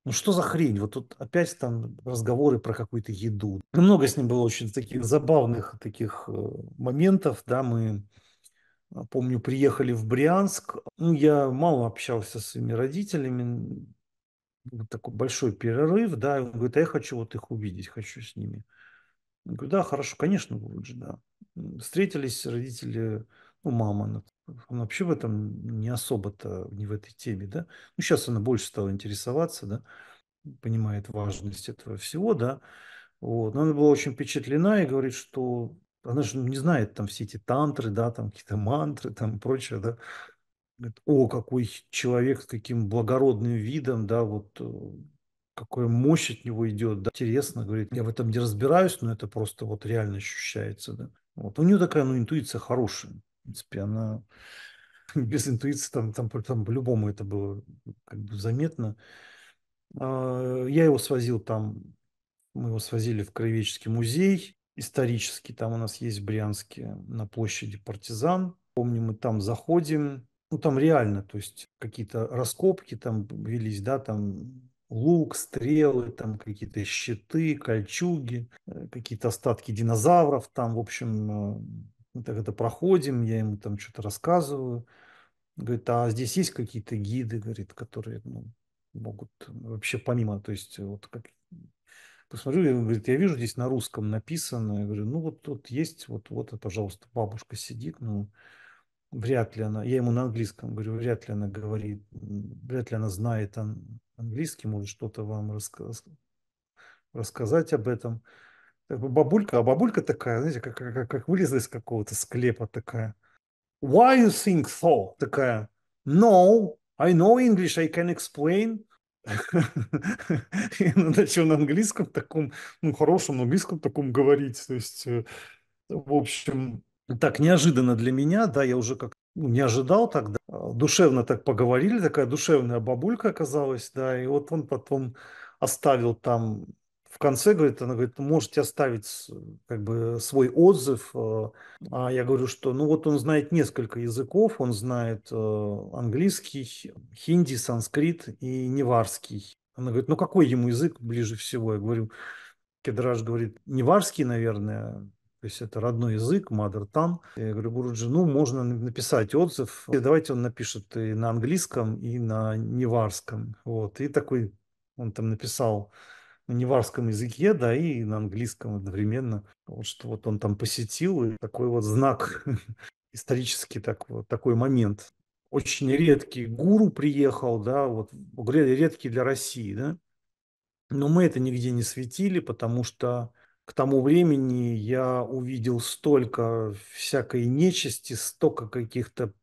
ну что за хрень? Вот тут опять там разговоры про какую-то еду. Ну, много с ним было очень таких забавных таких э, моментов, да, мы э, помню, приехали в Брянск. Ну, я мало общался со своими родителями. Вот такой большой перерыв, да, и он говорит, а я хочу вот их увидеть, хочу с ними говорю, да, хорошо, конечно, будут же, да. Встретились родители, ну, мама, она, ну, типа, она вообще в этом не особо-то, не в этой теме, да. Ну, сейчас она больше стала интересоваться, да, понимает важность этого всего, да. Вот. Но она была очень впечатлена и говорит, что она же не знает там все эти тантры, да, там какие-то мантры, там прочее, да. Говорит, О, какой человек с каким благородным видом, да, вот э, какая мощь от него идет. Да. Интересно, говорит, я в этом не разбираюсь, но это просто вот реально ощущается. Да. Вот. У нее такая ну, интуиция хорошая. В принципе, она без интуиции там, там, там по-любому это было как бы заметно. А, я его свозил там, мы его свозили в Краеведческий музей исторический, там у нас есть в Брянске на площади партизан. Помню, мы там заходим, ну там реально, то есть какие-то раскопки там велись, да, там лук, стрелы, там какие-то щиты, кольчуги, э, какие-то остатки динозавров, там, в общем, э, мы так это проходим, я ему там что-то рассказываю. Говорит, а здесь есть какие-то гиды, говорит, которые ну, могут э, вообще помимо, то есть вот как посмотрю, он говорит, я вижу здесь на русском написано, я говорю, ну вот тут есть, вот, вот, пожалуйста, бабушка сидит, ну, вряд ли она, я ему на английском говорю, вряд ли она говорит, вряд ли она знает он, английский может что-то вам рассказ, рассказать об этом. Бабулька, а бабулька такая, знаете, как, как, как вылезла из какого-то склепа такая. Why you think so? Такая. No, I know English, I can explain. И она начала на английском таком, ну, хорошем английском таком говорить. То есть, э, в общем, так неожиданно для меня, да, я уже как ну, не ожидал тогда. А, душевно так поговорили, такая душевная бабулька оказалась, да, и вот он потом оставил там в конце, говорит, она говорит, можете оставить как бы свой отзыв. А, а я говорю, что ну вот он знает несколько языков, он знает э, английский, хинди, санскрит и неварский. Она говорит, ну какой ему язык ближе всего? Я говорю, Кедраж говорит, неварский, наверное. То есть это родной язык, mother tongue. Я говорю, Гуруджи, ну, можно написать отзыв. И давайте он напишет и на английском, и на неварском. Вот. И такой он там написал на неварском языке, да, и на английском одновременно. Вот что вот он там посетил, и такой вот знак исторический так, вот, такой момент. Очень редкий гуру приехал, да, вот редкий для России, да. Но мы это нигде не светили, потому что к тому времени я увидел столько всякой нечисти, столько каких-то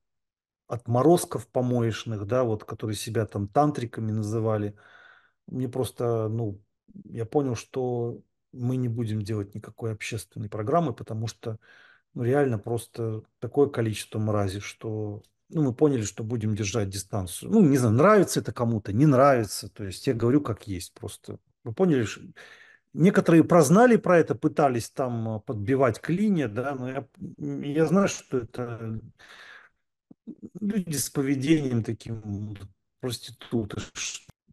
отморозков помоечных, да, вот, которые себя там тантриками называли. Мне просто, ну, я понял, что мы не будем делать никакой общественной программы, потому что ну, реально просто такое количество мрази, что ну, мы поняли, что будем держать дистанцию. Ну, не знаю, нравится это кому-то, не нравится. То есть я говорю, как есть просто. Вы поняли, Некоторые прознали про это, пытались там э, подбивать клинья, да, но я, я знаю, что это люди с поведением таким проституты,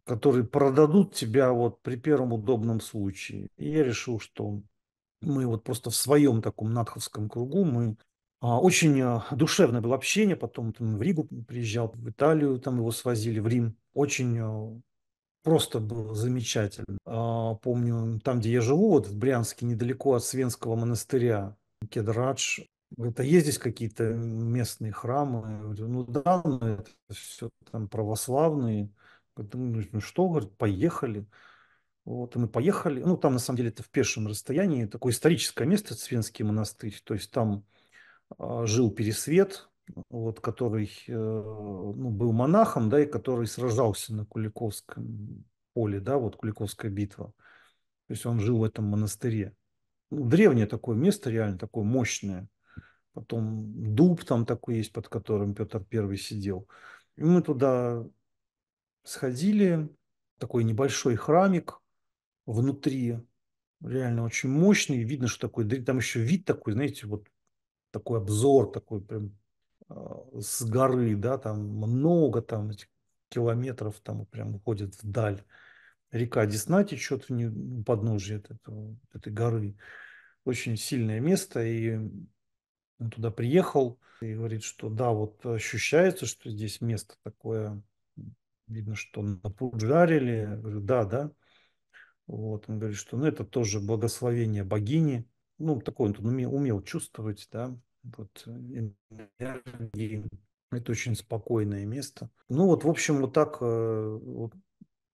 которые продадут тебя вот при первом удобном случае. И я решил, что мы вот просто в своем таком натховском кругу, мы а, очень э, душевное было общение, потом там, в Ригу приезжал, в Италию, там его свозили, в Рим. Очень э, просто был замечательно. А, помню, там, где я живу, вот в Брянске, недалеко от Свенского монастыря, Кедрадж, Это «А есть здесь какие-то местные храмы? Я говорю, ну да, но это все там православные. Говорит, «Ну, ну, ну что, говорит, поехали. Вот, и мы поехали. Ну, там, на самом деле, это в пешем расстоянии. Такое историческое место, Свенский монастырь. То есть там а, жил Пересвет, вот, который э, ну, был монахом, да, и который сражался на Куликовском поле, да, вот Куликовская битва. То есть он жил в этом монастыре. Ну, древнее такое место, реально такое мощное. Потом дуб там такой есть, под которым Петр Первый сидел. И мы туда сходили, такой небольшой храмик внутри, реально очень мощный, видно, что такой, там еще вид такой, знаете, вот такой обзор, такой прям Э, с горы, да, там много там километров там прям уходит вдаль. Река Десна течет в подножье этого, этой горы. Очень сильное место, и он туда приехал и говорит, что да, вот ощущается, что здесь место такое, видно, что напуджарили. говорю, да, да. Вот, он говорит, что ну, это тоже благословение богини. Ну, такое он умел, умел чувствовать, да, вот э, и это очень спокойное место. Ну вот, в общем, вот так э, вот,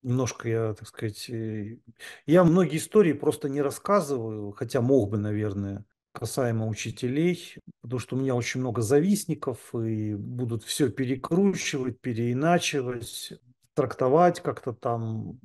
немножко я, так сказать, э, я многие истории просто не рассказываю, хотя мог бы, наверное, касаемо учителей, потому что у меня очень много завистников и будут все перекручивать, переиначивать, трактовать как-то там.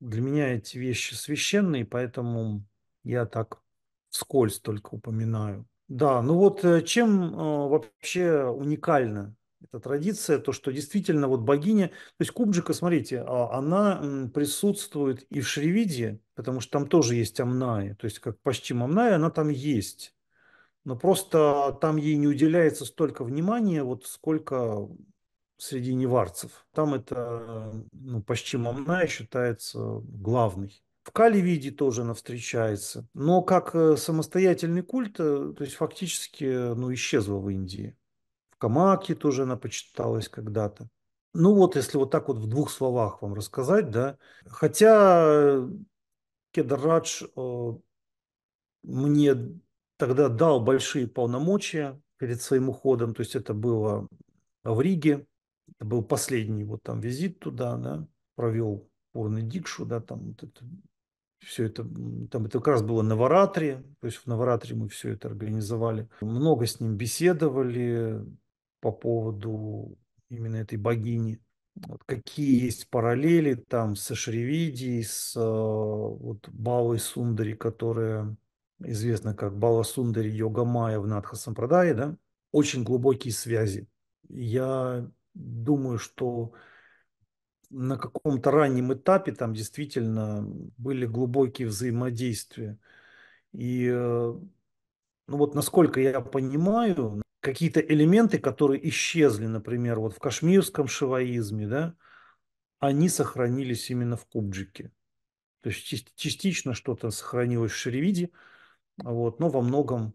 Для меня эти вещи священные, поэтому я так вскользь только упоминаю. Да, ну вот э, чем э, вообще уникальна эта традиция, то, что действительно вот богиня, то есть Кубджика, смотрите, а, она присутствует и в Шривиде, потому что там тоже есть Амная, то есть как почти Амная, она там есть. Но просто там ей не уделяется столько внимания, вот сколько среди неварцев. Там это э, ну, почти Амная считается главной. В Кали-виде тоже она встречается. Но как э, самостоятельный культ, э, то есть фактически э, ну, исчезла в Индии. В Камаке тоже она почиталась когда-то. Ну вот, если вот так вот в двух словах вам рассказать, да. Хотя Кедарадж мне тогда дал большие полномочия перед своим уходом, то есть это было в Риге, это был последний вот там визит туда, да, провел Урны Дикшу, да, там вот это все это, там это как раз было на Варатре, то есть в Новоратре мы все это организовали. Много с ним беседовали по поводу именно этой богини. Вот какие есть параллели там со Шривиди, с э, вот, Балой Сундари, которая известна как Бала Сундари Йогамая в Надха да? очень глубокие связи. Я думаю, что на каком-то раннем этапе там действительно были глубокие взаимодействия. И э, ну вот насколько я понимаю, какие-то элементы, которые исчезли, например, вот в кашмирском шиваизме, да, они сохранились именно в Кубджике. То есть частично что-то сохранилось в шривиде вот, но во многом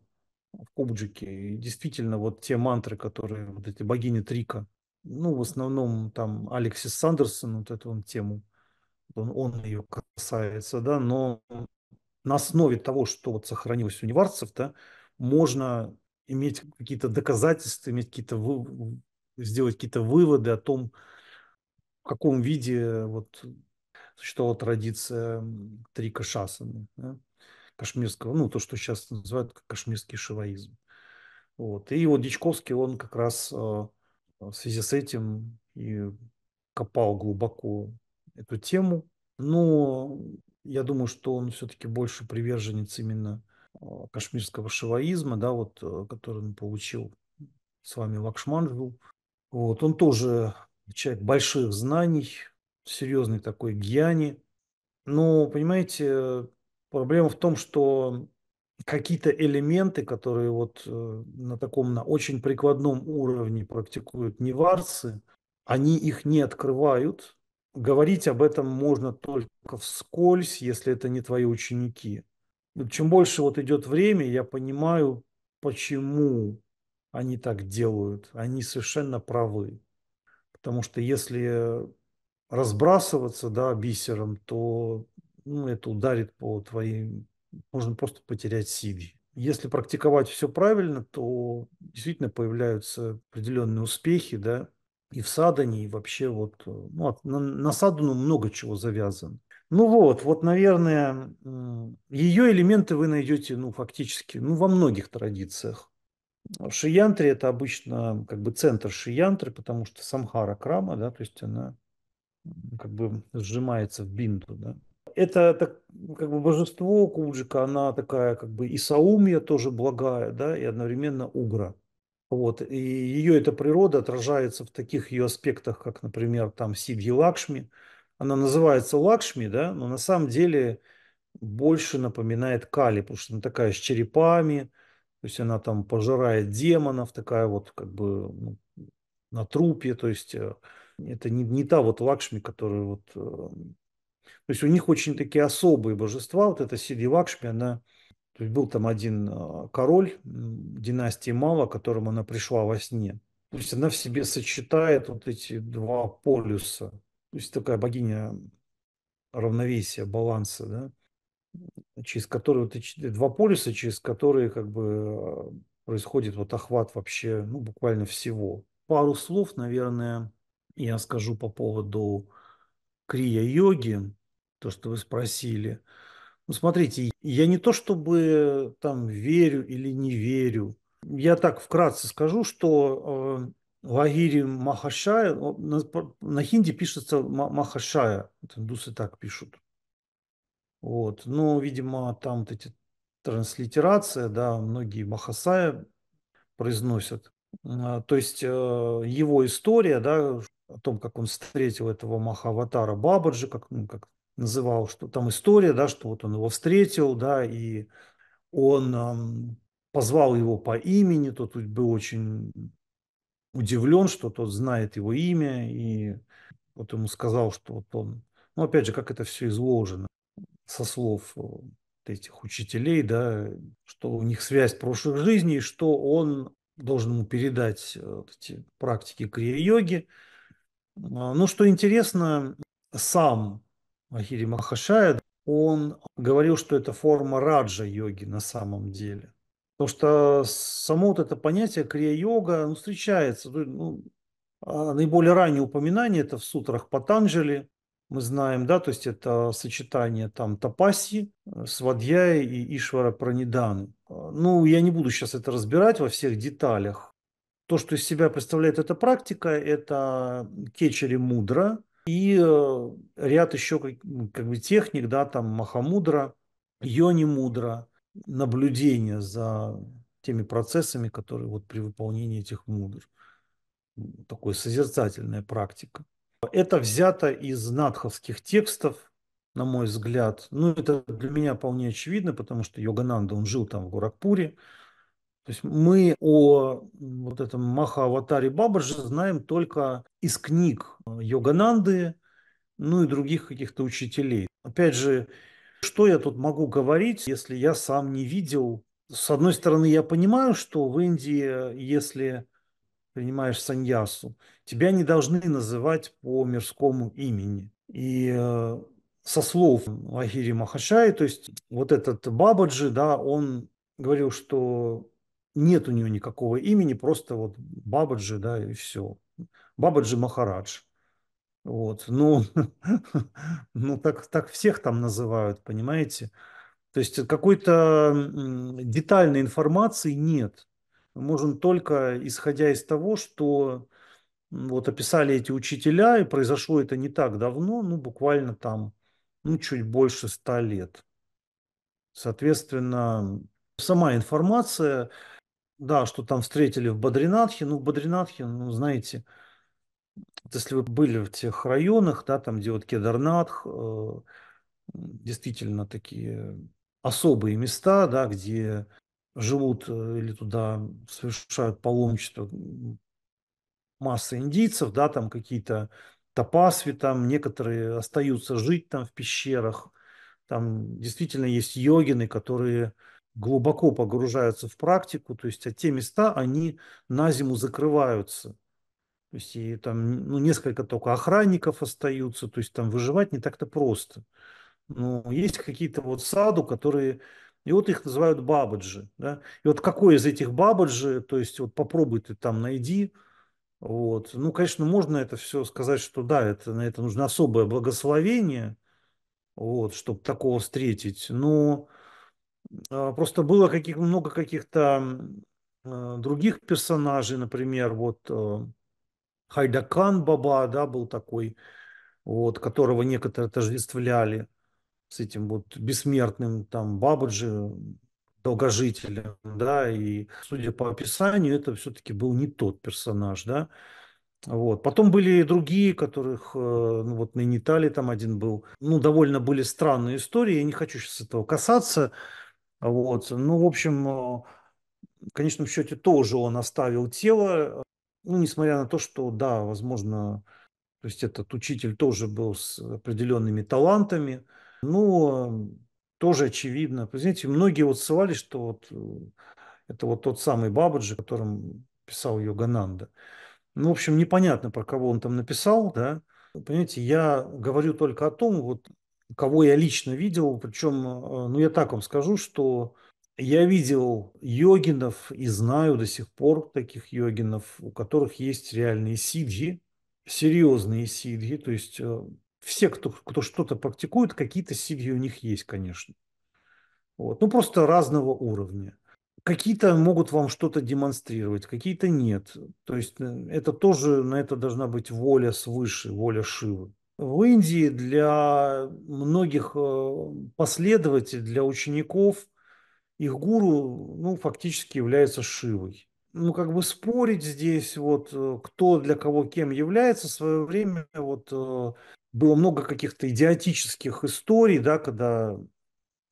в Кубджике. И действительно, вот те мантры, которые вот эти богини Трика ну, в основном там Алексис Сандерсон, вот эту он тему, он, он ее касается, да, но на основе того, что вот сохранилось у неварцев, да, можно иметь какие-то доказательства, иметь какие-то вы... сделать какие-то выводы о том, в каком виде вот существовала традиция трика шасаны, да, кашмирского, ну, то, что сейчас называют кашмирский шиваизм. Вот. И вот Дичковский, он как раз э, Э, в связи с этим и копал глубоко эту тему. Но я думаю, что он все-таки больше приверженец именно э, кашмирского шиваизма, да, вот, э, который он получил с вами Лакшманджу. Вот, он тоже человек больших знаний, серьезный такой гьяни. Но, понимаете, проблема в том, что какие-то элементы, которые вот э, на таком, на очень прикладном уровне практикуют неварцы, они их не открывают. Говорить об этом можно только вскользь, если это не твои ученики. Ну, чем больше вот идет время, я понимаю, почему они так делают. Они совершенно правы. Потому что если разбрасываться да, бисером, то ну, это ударит по твоим можно просто потерять силы. Если практиковать все правильно, то действительно появляются определенные успехи, да, и в садане, и вообще вот, э, ну, на, на садану много чего завязано. Ну вот, вот, наверное, ее элементы вы найдете, ну, фактически, ну, во многих традициях. В это обычно как бы центр шиянтры, потому что самхара крама, да, то есть она как бы сжимается в бинту, да. Это так, как бы божество Куджика, она такая как бы и Саумья тоже благая, да, и одновременно Угра. Вот. И ее эта природа отражается в таких ее аспектах, как, например, там Сидьи Лакшми. Она называется Лакшми, да, но на самом деле больше напоминает Кали, потому что она такая с черепами, то есть она там пожирает демонов, такая вот как бы ну, на трупе, то есть э, это не, не та вот Лакшми, которая вот э, то есть у них очень такие особые божества. Вот это Сиди Лакшми, она... То есть был там один а, король династии Мала, которому она пришла во сне. То есть она в себе сочетает вот эти два полюса. То есть такая богиня равновесия, баланса, да? через которые вот эти два полюса, через которые как бы а, происходит вот охват вообще, ну, буквально всего. Пару слов, наверное, я скажу по поводу крия-йоги то, что вы спросили. Ну, смотрите, я не то чтобы там верю или не верю. Я так вкратце скажу, что э, Лагири Махашая, на, на хинди пишется Махашая, индусы так пишут. Вот. Но, видимо, там вот эти транслитерация, да, многие Махасая произносят. А, то есть э, его история, да, о том, как он встретил этого Махаватара Бабаджи, как, ну, как называл, что там история, да, что вот он его встретил, да, и он позвал его по имени, тот был очень удивлен, что тот знает его имя, и вот ему сказал, что вот он, ну опять же, как это все изложено со слов э, этих учителей, да, что у них связь прошлых жизней, что он должен ему передать э, вот эти практики крия-йоги. А, Но ну, что интересно, сам Махири Махашая, он говорил, что это форма раджа-йоги на самом деле. Потому что само вот это понятие крия-йога ну, встречается. Ну, наиболее раннее упоминание это в сутрах Патанджали, мы знаем, да, то есть это сочетание там тапаси, э, свадьяи и Ишвара Праниданы. А, ну, я не буду сейчас это разбирать во всех деталях. То, что из себя представляет эта практика, это кечери мудра – и э, ряд еще как, как бы техник, да, там Махамудра, Йони Мудра, наблюдение за теми процессами, которые вот при выполнении этих мудр. Такая созерцательная практика. Это взято из надховских текстов, на мой взгляд. Ну, это для меня вполне очевидно, потому что Йогананда, он жил там в Горакпуре, то есть мы о вот этом Маха-аватаре Бабаджи знаем только из книг э, Йогананды, ну и других каких-то учителей. Опять же, что я тут могу говорить, если я сам не видел? С одной стороны, я понимаю, что в Индии, если принимаешь саньясу, тебя не должны называть по мирскому имени. И э, со слов Ахири Махашай, то есть вот этот Бабаджи, да, он говорил, что нет у нее никакого имени, просто вот Бабаджи, да, и все. Бабаджи Махарадж. Вот, ну, ну так, так всех там называют, понимаете? То есть какой-то детальной информации нет. Мы можем только исходя из того, что вот описали эти учителя, и произошло это не так давно, ну, буквально там, ну, чуть больше ста лет. Соответственно, сама информация да, что там встретили в Бадринатхе. Ну, в Бадринатхе, ну, знаете, если вы были в тех районах, да, там, где вот Кедарнатх, э, действительно такие особые места, да, где живут э, или туда совершают паломничество масса индийцев, да, там какие-то тапасви там некоторые остаются жить там в пещерах, там действительно есть йогины, которые глубоко погружаются в практику, то есть а те места, они на зиму закрываются. То есть и там ну, несколько только охранников остаются, то есть там выживать не так-то просто. Но ну, есть какие-то вот саду, которые и вот их называют бабаджи. Да? И вот какой из этих бабаджи, то есть вот попробуй ты там найди. Вот. Ну, конечно, можно это все сказать, что да, это, на это нужно особое благословение, вот, чтобы такого встретить. Но а, просто было каких, много каких-то а, других персонажей, например, вот а, Хайдакан Баба, да, был такой, вот, которого некоторые отождествляли с этим вот бессмертным там Бабаджи, долгожителем, да, и судя по описанию, это все-таки был не тот персонаж, да. Вот. Потом были и другие, которых, э, ну вот на Нитале там один был. Ну, довольно были странные истории, я не хочу сейчас этого касаться. Вот. Ну, в общем, а, в конечном счете тоже он оставил тело, ну, несмотря на то, что, да, возможно, то есть этот учитель тоже был с определенными талантами, ну а, тоже очевидно. Знаете, многие вот ссылались, что вот э, это вот тот самый Бабаджи, которым писал Йогананда. Ну, в общем, непонятно, про кого он там написал, да. Понимаете, я говорю только о том, вот кого я лично видел. Причем, э, ну я так вам скажу, что я видел йогинов и знаю до сих пор таких йогинов, у которых есть реальные сидхи, серьезные сидхи. То есть э, все, кто, кто что-то практикует, какие-то сидхи у них есть, конечно. Вот. Ну просто разного уровня. Какие-то могут вам что-то демонстрировать, какие-то нет. То есть э, это тоже, на это должна быть воля свыше, воля Шивы. В Индии для многих э, последователей, для учеников, их гуру ну, фактически является Шивой. Ну, как бы спорить здесь, вот, э, кто для кого кем является, в свое время вот, э, было много каких-то идиотических историй, да, когда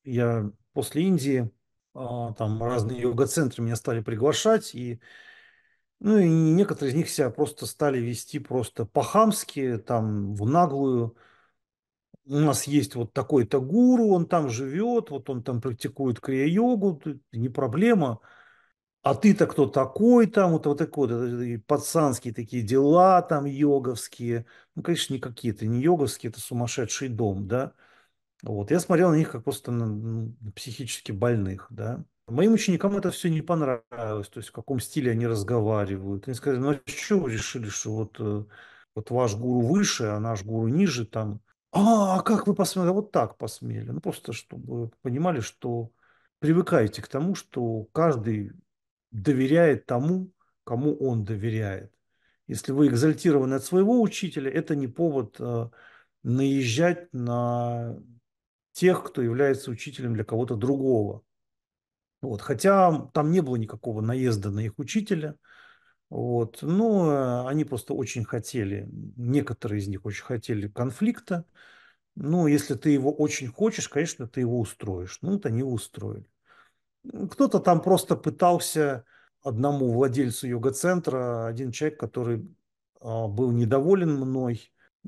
я после Индии, а, там разные йога-центры меня стали приглашать, и ну и некоторые из них себя просто стали вести просто по-хамски, там, в наглую. У нас есть вот такой-то гуру, он там живет, вот он там практикует крия-йогу, не проблема. А ты-то кто такой там, вот, вот такой, вот, э, пацанские такие дела там йоговские. Ну, конечно, не какие-то, не йоговские, это сумасшедший дом, да. Вот, я смотрел на них как просто на, на психически больных, да. Моим ученикам это все не понравилось, то есть в каком стиле они разговаривают. Они сказали, ну а что вы решили, что вот, э, вот ваш гуру выше, а наш гуру ниже там? А, а как вы посмели? А вот так посмели. Ну просто чтобы понимали, что привыкаете к тому, что каждый доверяет тому, кому он доверяет. Если вы экзальтированы от своего учителя, это не повод э, наезжать на тех, кто является учителем для кого-то другого. Вот, хотя там не было никакого наезда на их учителя. Вот, но э, они просто очень хотели, некоторые из них очень хотели конфликта. Ну, если ты его очень хочешь, конечно, ты его устроишь. Ну, вот они устроили. Кто-то там просто пытался одному владельцу йога-центра, один человек, который а, был недоволен мной,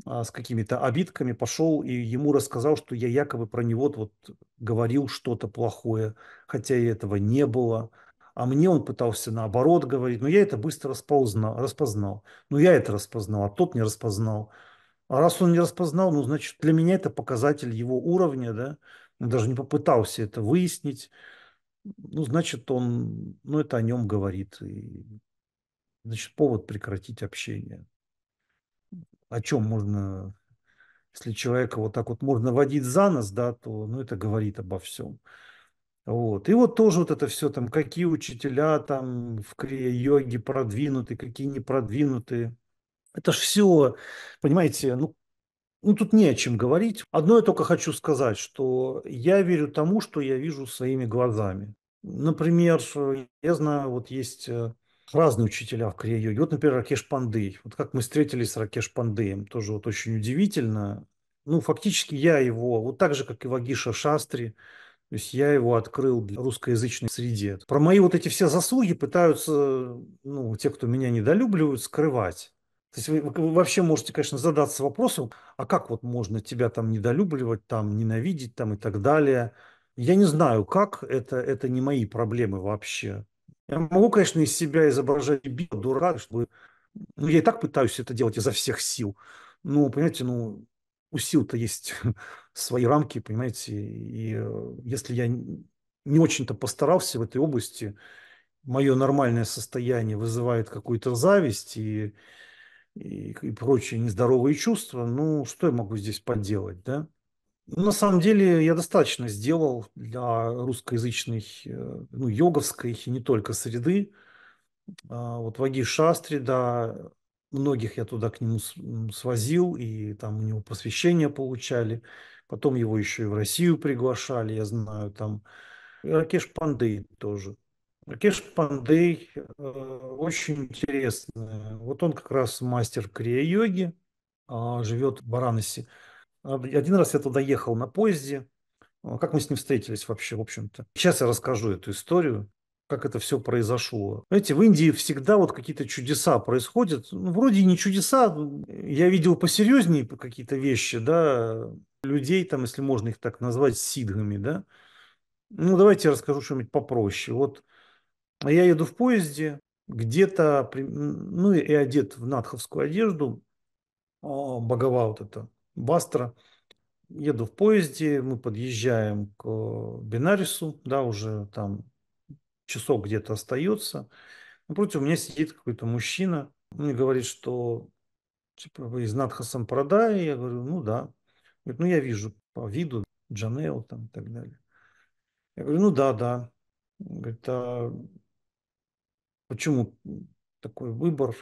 а, с какими-то обидками пошел и ему рассказал, что я якобы про него вот говорил что-то плохое, хотя и этого не было. А мне он пытался наоборот говорить, но я это быстро распознал, распознал. Ну, я это распознал, а тот не распознал. А раз он не распознал, ну, значит, для меня это показатель его уровня, да, он даже не попытался это выяснить. Ну, значит, он, ну, это о нем говорит. И, значит, повод прекратить общение о чем можно, если человека вот так вот можно водить за нос, да, то ну, это говорит обо всем. Вот. И вот тоже вот это все там, какие учителя там в крия-йоге продвинуты, какие не продвинуты. Это ж все, понимаете, ну, ну тут не о чем говорить. Одно я только хочу сказать, что я верю тому, что я вижу своими глазами. Например, я знаю, вот есть э, разные учителя в Корею. И вот, например, Ракеш Пандей. Вот как мы встретились с Ракеш Пандеем, тоже вот очень удивительно. Ну, фактически я его, вот так же, как и Вагиша Шастри, то есть я его открыл для русскоязычной среде. Про мои вот эти все заслуги пытаются, ну, те, кто меня недолюбливают, скрывать. То есть вы, вы вообще можете, конечно, задаться вопросом, а как вот можно тебя там недолюбливать, там ненавидеть, там и так далее. Я не знаю, как это, это не мои проблемы вообще. Я могу, конечно, из себя изображать дебила, дурака, чтобы... Ну, я и так пытаюсь это делать изо всех сил. Ну, понимаете, ну, у сил-то есть свои рамки, понимаете, и э, если я не очень-то постарался в этой области, мое нормальное состояние вызывает какую-то зависть и, и, и прочие нездоровые чувства, ну, что я могу здесь поделать, да? На самом деле я достаточно сделал для русскоязычной, э, ну, йоговской и не только среды. А, вот Ваги Шастри, да, многих я туда к нему свозил, и там у него посвящение получали. Потом его еще и в Россию приглашали, я знаю, там. Ракеш Пандей тоже. Ракеш Пандей э, очень интересный. Вот он как раз мастер крия-йоги, э, живет в Баранасе. А, один раз я туда ехал на поезде. А, как мы с ним встретились вообще, в общем-то. Сейчас я расскажу эту историю, как это все произошло. Знаете, в Индии всегда вот какие-то чудеса происходят. Ну, вроде не чудеса. Я видел посерьезнее какие-то вещи, да, людей там, если можно их так назвать, сидгами, да. Ну, давайте я расскажу что-нибудь попроще. Вот я еду в поезде, где-то, ну, и одет в надховскую одежду, а, богова вот это, Бастра Еду в поезде, мы подъезжаем к э, Бинарису, да, уже там часок где-то остается. Напротив меня сидит какой-то мужчина, он мне говорит, что типа, вы из Надхасан Прадай? Я говорю, ну да. Говорит, ну я вижу по виду Джанел там и так далее. Я говорю, ну да, да. Говорит, а почему такой выбор?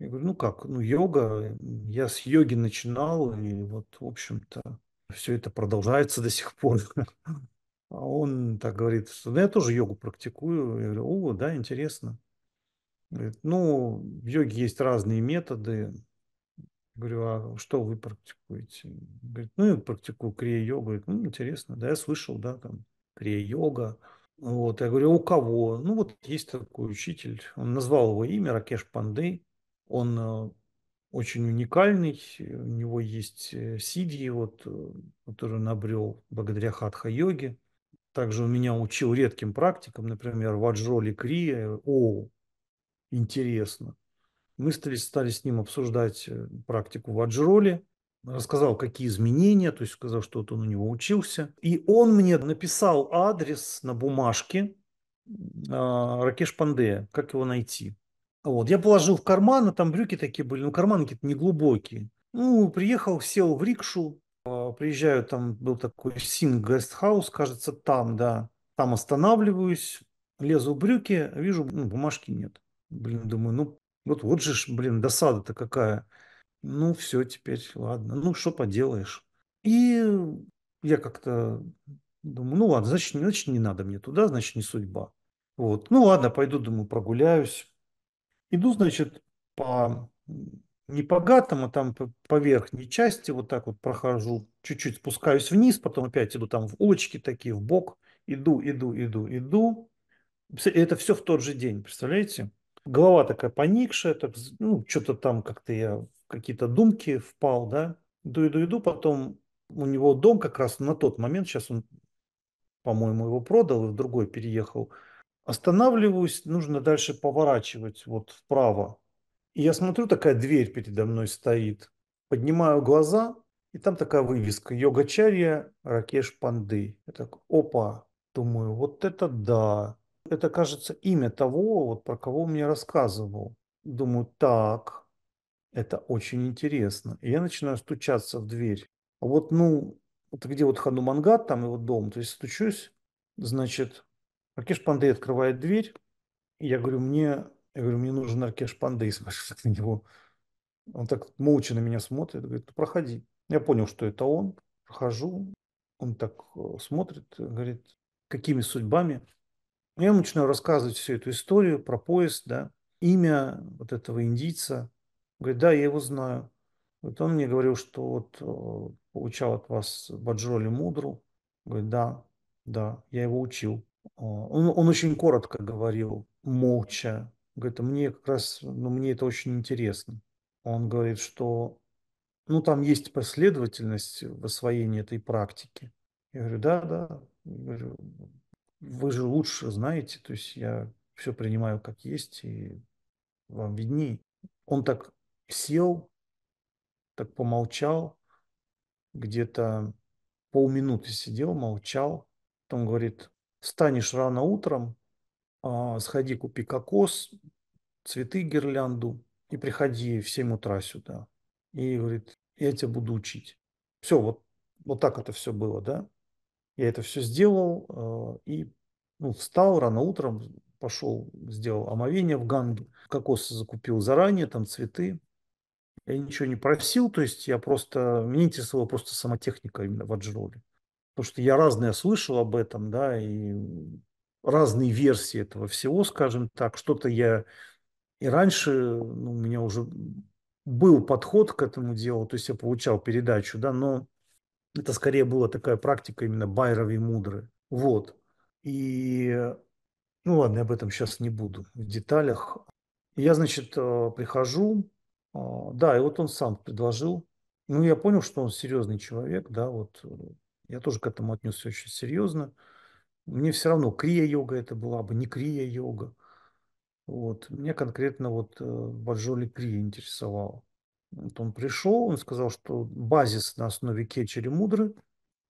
Я говорю, ну как, ну йога, я с йоги начинал, и вот, в общем-то, все это продолжается до сих пор. А он так говорит, что «Ну, да я тоже йогу практикую. Я говорю, о, да, интересно. Говорит, ну, в йоге есть разные методы. Говорю, а что вы практикуете? Говорит, ну, я практикую крия-йогу. Ну, интересно, да, я слышал, да, там, крия-йога. Вот, я говорю, «А у кого? Ну, вот есть такой учитель, он назвал его имя, Ракеш Пандей. Он э, очень уникальный, э, у него есть э, сидьи, вот, который он обрел благодаря хатха-йоге. Также он меня учил редким практикам, например, ваджроли крия, о, интересно. Мы стали, стали с ним обсуждать практику ваджроли, рассказал, какие изменения, то есть сказал, что вот он у него учился. И он мне написал адрес на бумажке э, Ракеш Пандея, как его найти. Вот. Я положил в карман, а там брюки такие были, ну карманы какие-то неглубокие. Ну, приехал, сел в рикшу, а, приезжаю, там был такой Син Гестхаус, кажется, там, да. Там останавливаюсь, лезу в брюки, вижу, ну, бумажки нет. Блин, думаю, ну, вот, вот же, блин, досада-то какая. Ну, все, теперь, ладно, ну, что поделаешь. И я как-то думаю, ну, ладно, значит, значит, не надо мне туда, значит, не судьба. Вот, ну, ладно, пойду, думаю, прогуляюсь. Иду, значит, по не по гатам, а там по, верхней части вот так вот прохожу, чуть-чуть спускаюсь вниз, потом опять иду там в улочки такие, в бок, иду, иду, иду, иду. Это все в тот же день, представляете? Голова такая поникшая, так, ну, что-то там как-то я какие-то думки впал, да. Иду, иду, иду, потом у него дом как раз на тот момент, сейчас он, по-моему, его продал и в другой переехал – Останавливаюсь, нужно дальше поворачивать вот вправо. И я смотрю, такая дверь передо мной стоит. Поднимаю глаза, и там такая вывеска «Йогачарья Ракеш Панды». Я так, опа, думаю, вот это да. Это, кажется, имя того, вот про кого мне рассказывал. Думаю, так, это очень интересно. И я начинаю стучаться в дверь. А вот, ну, вот где вот Ханумангат, там его дом, то есть стучусь, значит, Аркеш Пандей открывает дверь, и я говорю, мне, я говорю, мне нужен Аркеш Пандей, смотрю на него. Он так молча на меня смотрит, говорит, ну, проходи. Я понял, что это он, прохожу. Он так э, смотрит, говорит, какими судьбами. Ну, я начинаю рассказывать всю эту историю про поезд, да, имя вот этого индийца. Говорит, да, я его знаю. Говорит, он мне говорил, что вот э, получал от вас Баджоли Мудру. Говорит, да, да, я его учил. А, он, он очень коротко говорил, молча. Говорит, «А мне как раз, ну, мне это очень интересно. Он говорит, что, ну, там есть последовательность в освоении этой практики. Я говорю, да, да. Говорю, вы же лучше знаете, то есть я все принимаю как есть, и вам видней. Он так сел, так помолчал, где-то полминуты сидел, молчал, потом говорит, Встанешь рано утром, а, сходи купи кокос, цветы, гирлянду и приходи в 7 утра сюда. И говорит, я тебя буду учить. Все, вот, вот так это все было, да. Я это все сделал а, и ну, встал рано утром, пошел, сделал омовение в Ганге, кокос закупил заранее, там цветы. Я ничего не просил, то есть я просто, меня интересовала просто самотехника именно в Аджроле потому что я разное слышал об этом, да, и разные версии этого всего, скажем так. Что-то я и раньше, ну, у меня уже был подход к этому делу, то есть я получал передачу, да, но это скорее была такая практика именно Байрова и Мудры. Вот. И, э, ну ладно, об этом сейчас не буду в деталях. Я, значит, э, прихожу, э, да, и вот он сам предложил. Ну, я понял, что он серьезный человек, да, вот я тоже к этому отнесся очень серьезно. Мне все равно, крия-йога это была бы, не крия-йога. Вот. Меня конкретно вот э, Баджоли Крия интересовал. Вот он пришел, он сказал, что базис на основе кетчери мудры.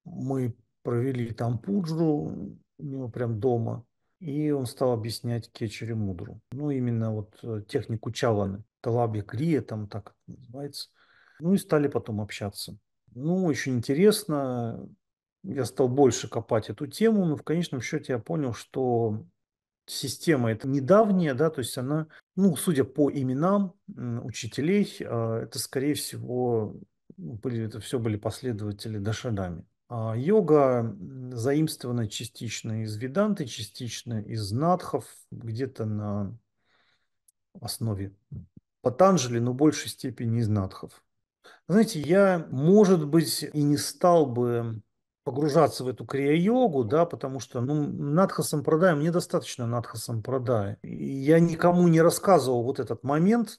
Мы провели там пуджу у него прям дома. И он стал объяснять кетчери мудру. Ну, именно вот э, технику чаланы. Талаби Крия, там так называется. Ну и стали потом общаться. Ну, очень интересно я стал больше копать эту тему, но в конечном счете я понял, что система это недавняя, да, то есть она, ну, судя по именам учителей, а, это, скорее всего, были, это все были последователи Дашадами. А йога заимствована частично из Веданты, частично из Надхов, где-то на основе Патанджали, но в большей степени из Надхов. Знаете, я, может быть, и не стал бы погружаться в эту крия-йогу, да, потому что, ну, надха сампрадай, мне достаточно надха сампрадай. Я никому не рассказывал вот этот момент,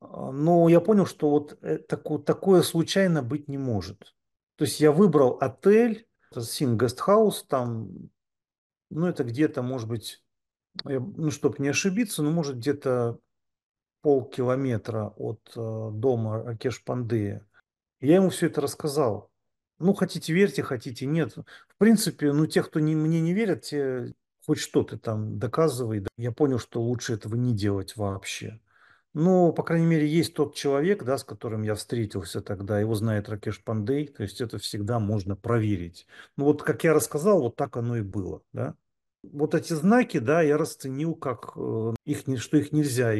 а, но я понял, что вот э, такое случайно быть не может. То есть я выбрал отель, Син Гестхаус, там, ну, это где-то, может быть, ну, чтобы не ошибиться, ну, может, где-то полкилометра от э, дома Акеш Пандея. Я ему все это рассказал. Ну, хотите верьте, хотите нет. В принципе, ну, те, кто не, мне не верят, те хоть что-то там доказывай. Я понял, что лучше этого не делать вообще. Ну, по крайней мере, есть тот человек, да, с которым я встретился тогда, его знает Ракеш Пандей, то есть это всегда можно проверить. Ну, вот как я рассказал, вот так оно и было, да. Вот эти знаки, да, я расценил как э, их, что их нельзя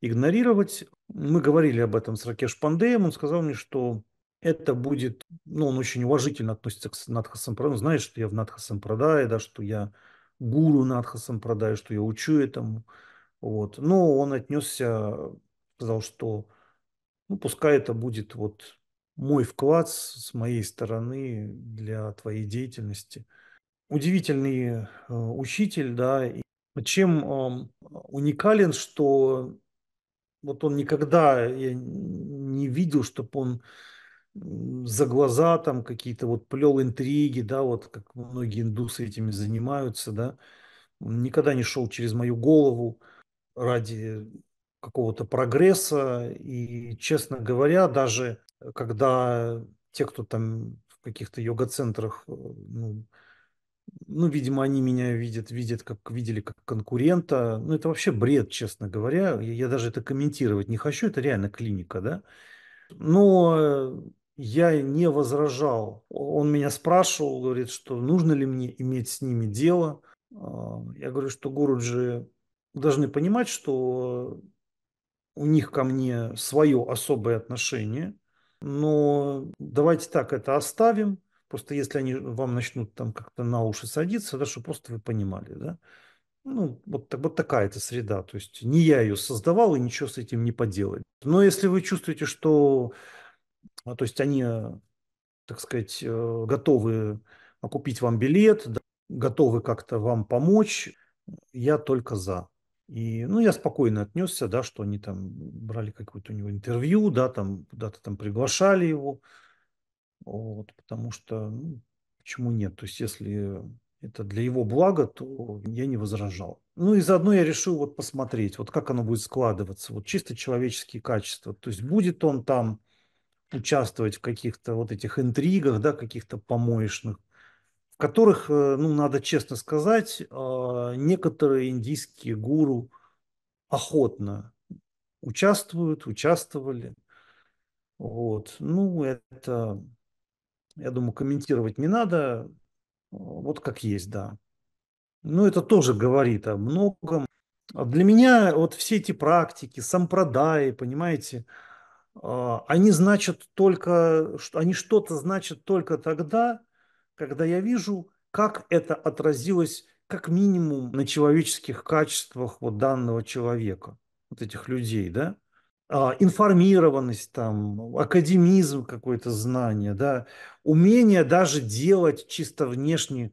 игнорировать. Мы говорили об этом с Ракеш Пандеем, он сказал мне, что это будет, ну, он очень уважительно относится к Надха Сампрадану, знает, что я в Надха да, что я гуру Надхасампрадаю, что я учу этому, вот. Но он отнесся, сказал, что, ну, пускай это будет вот мой вклад с моей стороны для твоей деятельности. Удивительный э, учитель, да, и чем уникален, что вот он никогда я не видел, чтобы он за глаза там какие-то вот плел интриги, да, вот как многие индусы этими занимаются, да. никогда не шел через мою голову ради какого-то прогресса. И, честно говоря, даже когда те, кто там в каких-то йога-центрах, э, ну, ну, видимо, они меня видят, видят как, видели как конкурента. Ну, это вообще бред, честно говоря. Я, я даже это комментировать не хочу. Это реально клиника, да. Но э, я не возражал. Он меня спрашивал, говорит, что нужно ли мне иметь с ними дело. А, я говорю, что Гуруджи должны понимать, что у них ко мне свое особое отношение. Но давайте так это оставим. Просто если они вам начнут там как-то на уши садиться, да, чтобы просто вы понимали, да. Ну, вот, так вот такая это среда. То есть не я ее создавал и ничего с этим не поделать. Но если вы чувствуете, что ну, то есть они, э, так сказать, э, готовы купить вам билет, готовы как-то вам помочь. Я только за. И, ну, я спокойно отнесся, да, что они там брали какое-то у него интервью, да, там куда-то там приглашали его, вот, потому что, ну, почему нет, то есть если это для его блага, то я не возражал. Ну и заодно я решил вот посмотреть, вот как оно будет складываться, вот чисто человеческие качества, то есть будет он там, участвовать в каких-то вот этих интригах, да, каких-то помоечных, в которых, э, ну, надо честно сказать, а, некоторые индийские гуру охотно участвуют, участвовали. Вот. Ну, это, я думаю, комментировать не надо. А, вот как есть, да. Но это тоже говорит о многом. А для меня вот все эти практики, сампродаи, понимаете, а, они значат только, они что-то значат только тогда, когда я вижу, как это отразилось как минимум на человеческих качествах вот данного человека, вот этих людей, да, а, информированность, там, академизм какое-то знание, да, умение даже делать чисто внешне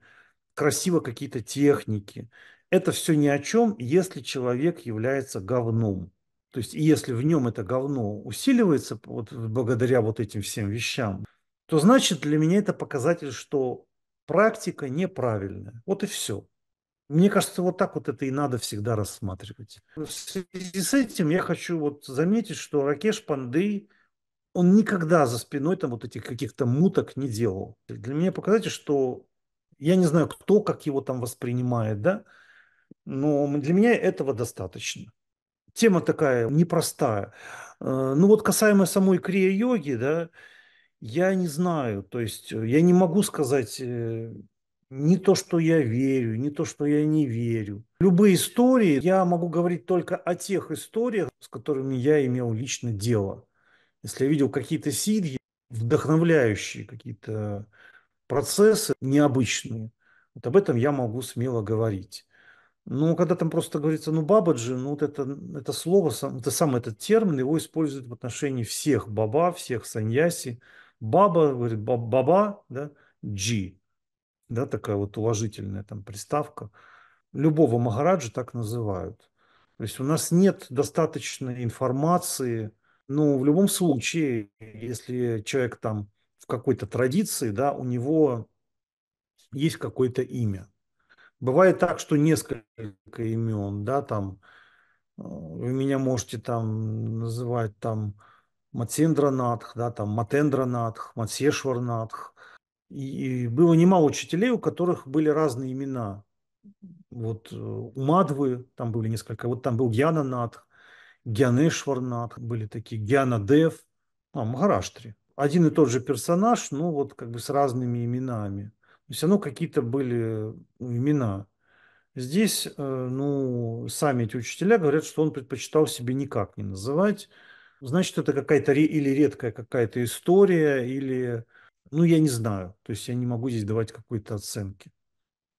красиво какие-то техники. Это все ни о чем, если человек является говном. То есть если в нем это говно усиливается вот, благодаря вот этим всем вещам, то значит для меня это показатель, что практика неправильная. Вот и все. Мне кажется, вот так вот это и надо всегда рассматривать. В связи с этим я хочу вот заметить, что Ракеш Панды, он никогда за спиной там вот этих каких-то муток не делал. Для меня показатель, что я не знаю, кто как его там воспринимает, да, но для меня этого достаточно. Тема такая непростая. Э, ну вот касаемо самой крия-йоги, да, я не знаю, то есть э, я не могу сказать э, не то, что я верю, не то, что я не верю. Любые истории, я могу говорить только о тех историях, с которыми я имел лично дело. Если я видел какие-то сидьи, вдохновляющие какие-то процессы необычные, вот об этом я могу смело говорить. Ну, когда там просто говорится, ну, бабаджи, ну, вот это, это слово, сам, это сам этот термин, его используют в отношении всех баба, всех саньяси. Баба, говорит, баба, да, джи, да, такая вот уважительная там приставка. Любого махараджа так называют. То есть у нас нет достаточной информации, ну, в любом случае, если человек там в какой-то традиции, да, у него есть какое-то имя. Бывает так, что несколько имен, да, там, э, вы меня можете там называть там Матсендранатх, да, там Матендранатх, Матсешварнатх. И, и было немало учителей, у которых были разные имена. Вот э, у Мадвы там были несколько, вот там был Гьянанатх, Гьянешварнатх, были такие Гьянадев, а, Махараштри. Один и тот же персонаж, но вот как бы с разными именами все равно какие-то были ну, имена. Здесь, э, ну, сами эти учителя говорят, что он предпочитал себе никак не называть. Значит, это какая-то или редкая какая-то история, или, ну, я не знаю. То есть я не могу здесь давать какой-то оценки.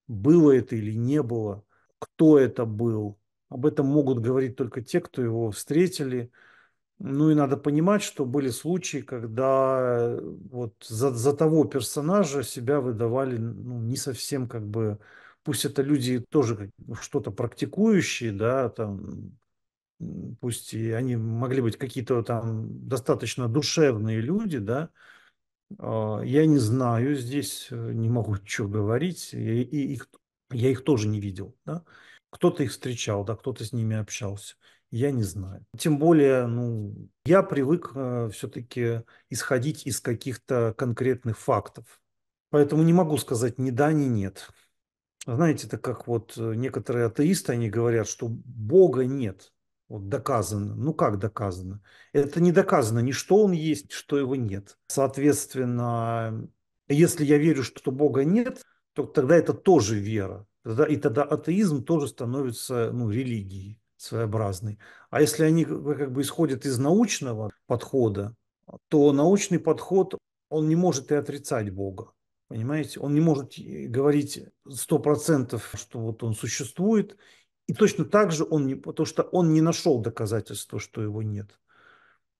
Было это или не было, кто это был. Об этом могут говорить только те, кто его встретили – ну и надо понимать, что были случаи, когда э, вот за, за того персонажа себя выдавали ну, не совсем как бы, пусть это люди тоже ну, что-то практикующие, да, там, пусть и они могли быть какие-то там достаточно душевные люди, да, а, я не знаю, здесь э, не могу что говорить, и, и их, я их тоже не видел, да, кто-то их встречал, да, кто-то с ними общался я не знаю. Тем более, ну, я привык э, все-таки исходить из каких-то конкретных фактов. Поэтому не могу сказать ни да, ни нет. Знаете, это как вот э, некоторые атеисты, они говорят, что Бога нет. Вот доказано. Ну как доказано? Это не доказано ни что он есть, что его нет. Соответственно, если я верю, что Бога нет, то тогда это тоже вера. И тогда атеизм тоже становится ну, религией своеобразный. А если они как бы исходят из научного подхода, то научный подход, он не может и отрицать Бога. Понимаете? Он не может говорить сто процентов, что вот он существует, и точно так же он, не, потому что он не нашел доказательства, что его нет.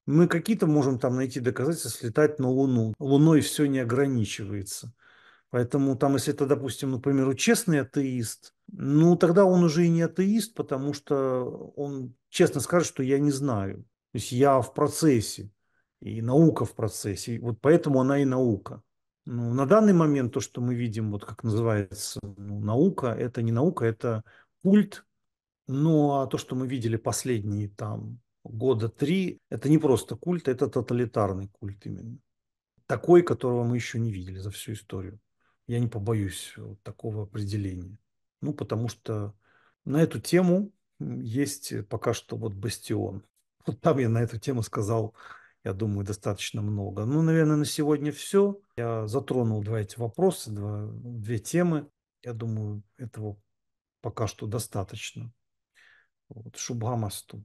Мы какие-то можем там найти доказательства, слетать на Луну. Луной все не ограничивается. Поэтому там, если это, допустим, например, честный атеист, ну, тогда он уже и не атеист, потому что он честно скажет, что я не знаю. То есть я в процессе, и наука в процессе. И вот поэтому она и наука. Ну, на данный момент то, что мы видим, вот как называется ну, наука, это не наука, это культ. Ну, а то, что мы видели последние там года три, это не просто культ, это тоталитарный культ именно. Такой, которого мы еще не видели за всю историю я не побоюсь такого определения. Ну, потому что на эту тему есть э, пока что вот бастион. Вот там я на эту тему сказал, я думаю, достаточно много. Ну, наверное, на сегодня все. Я затронул два эти вопроса, два, две темы. Я думаю, этого пока что достаточно. Вот, шубхамасту.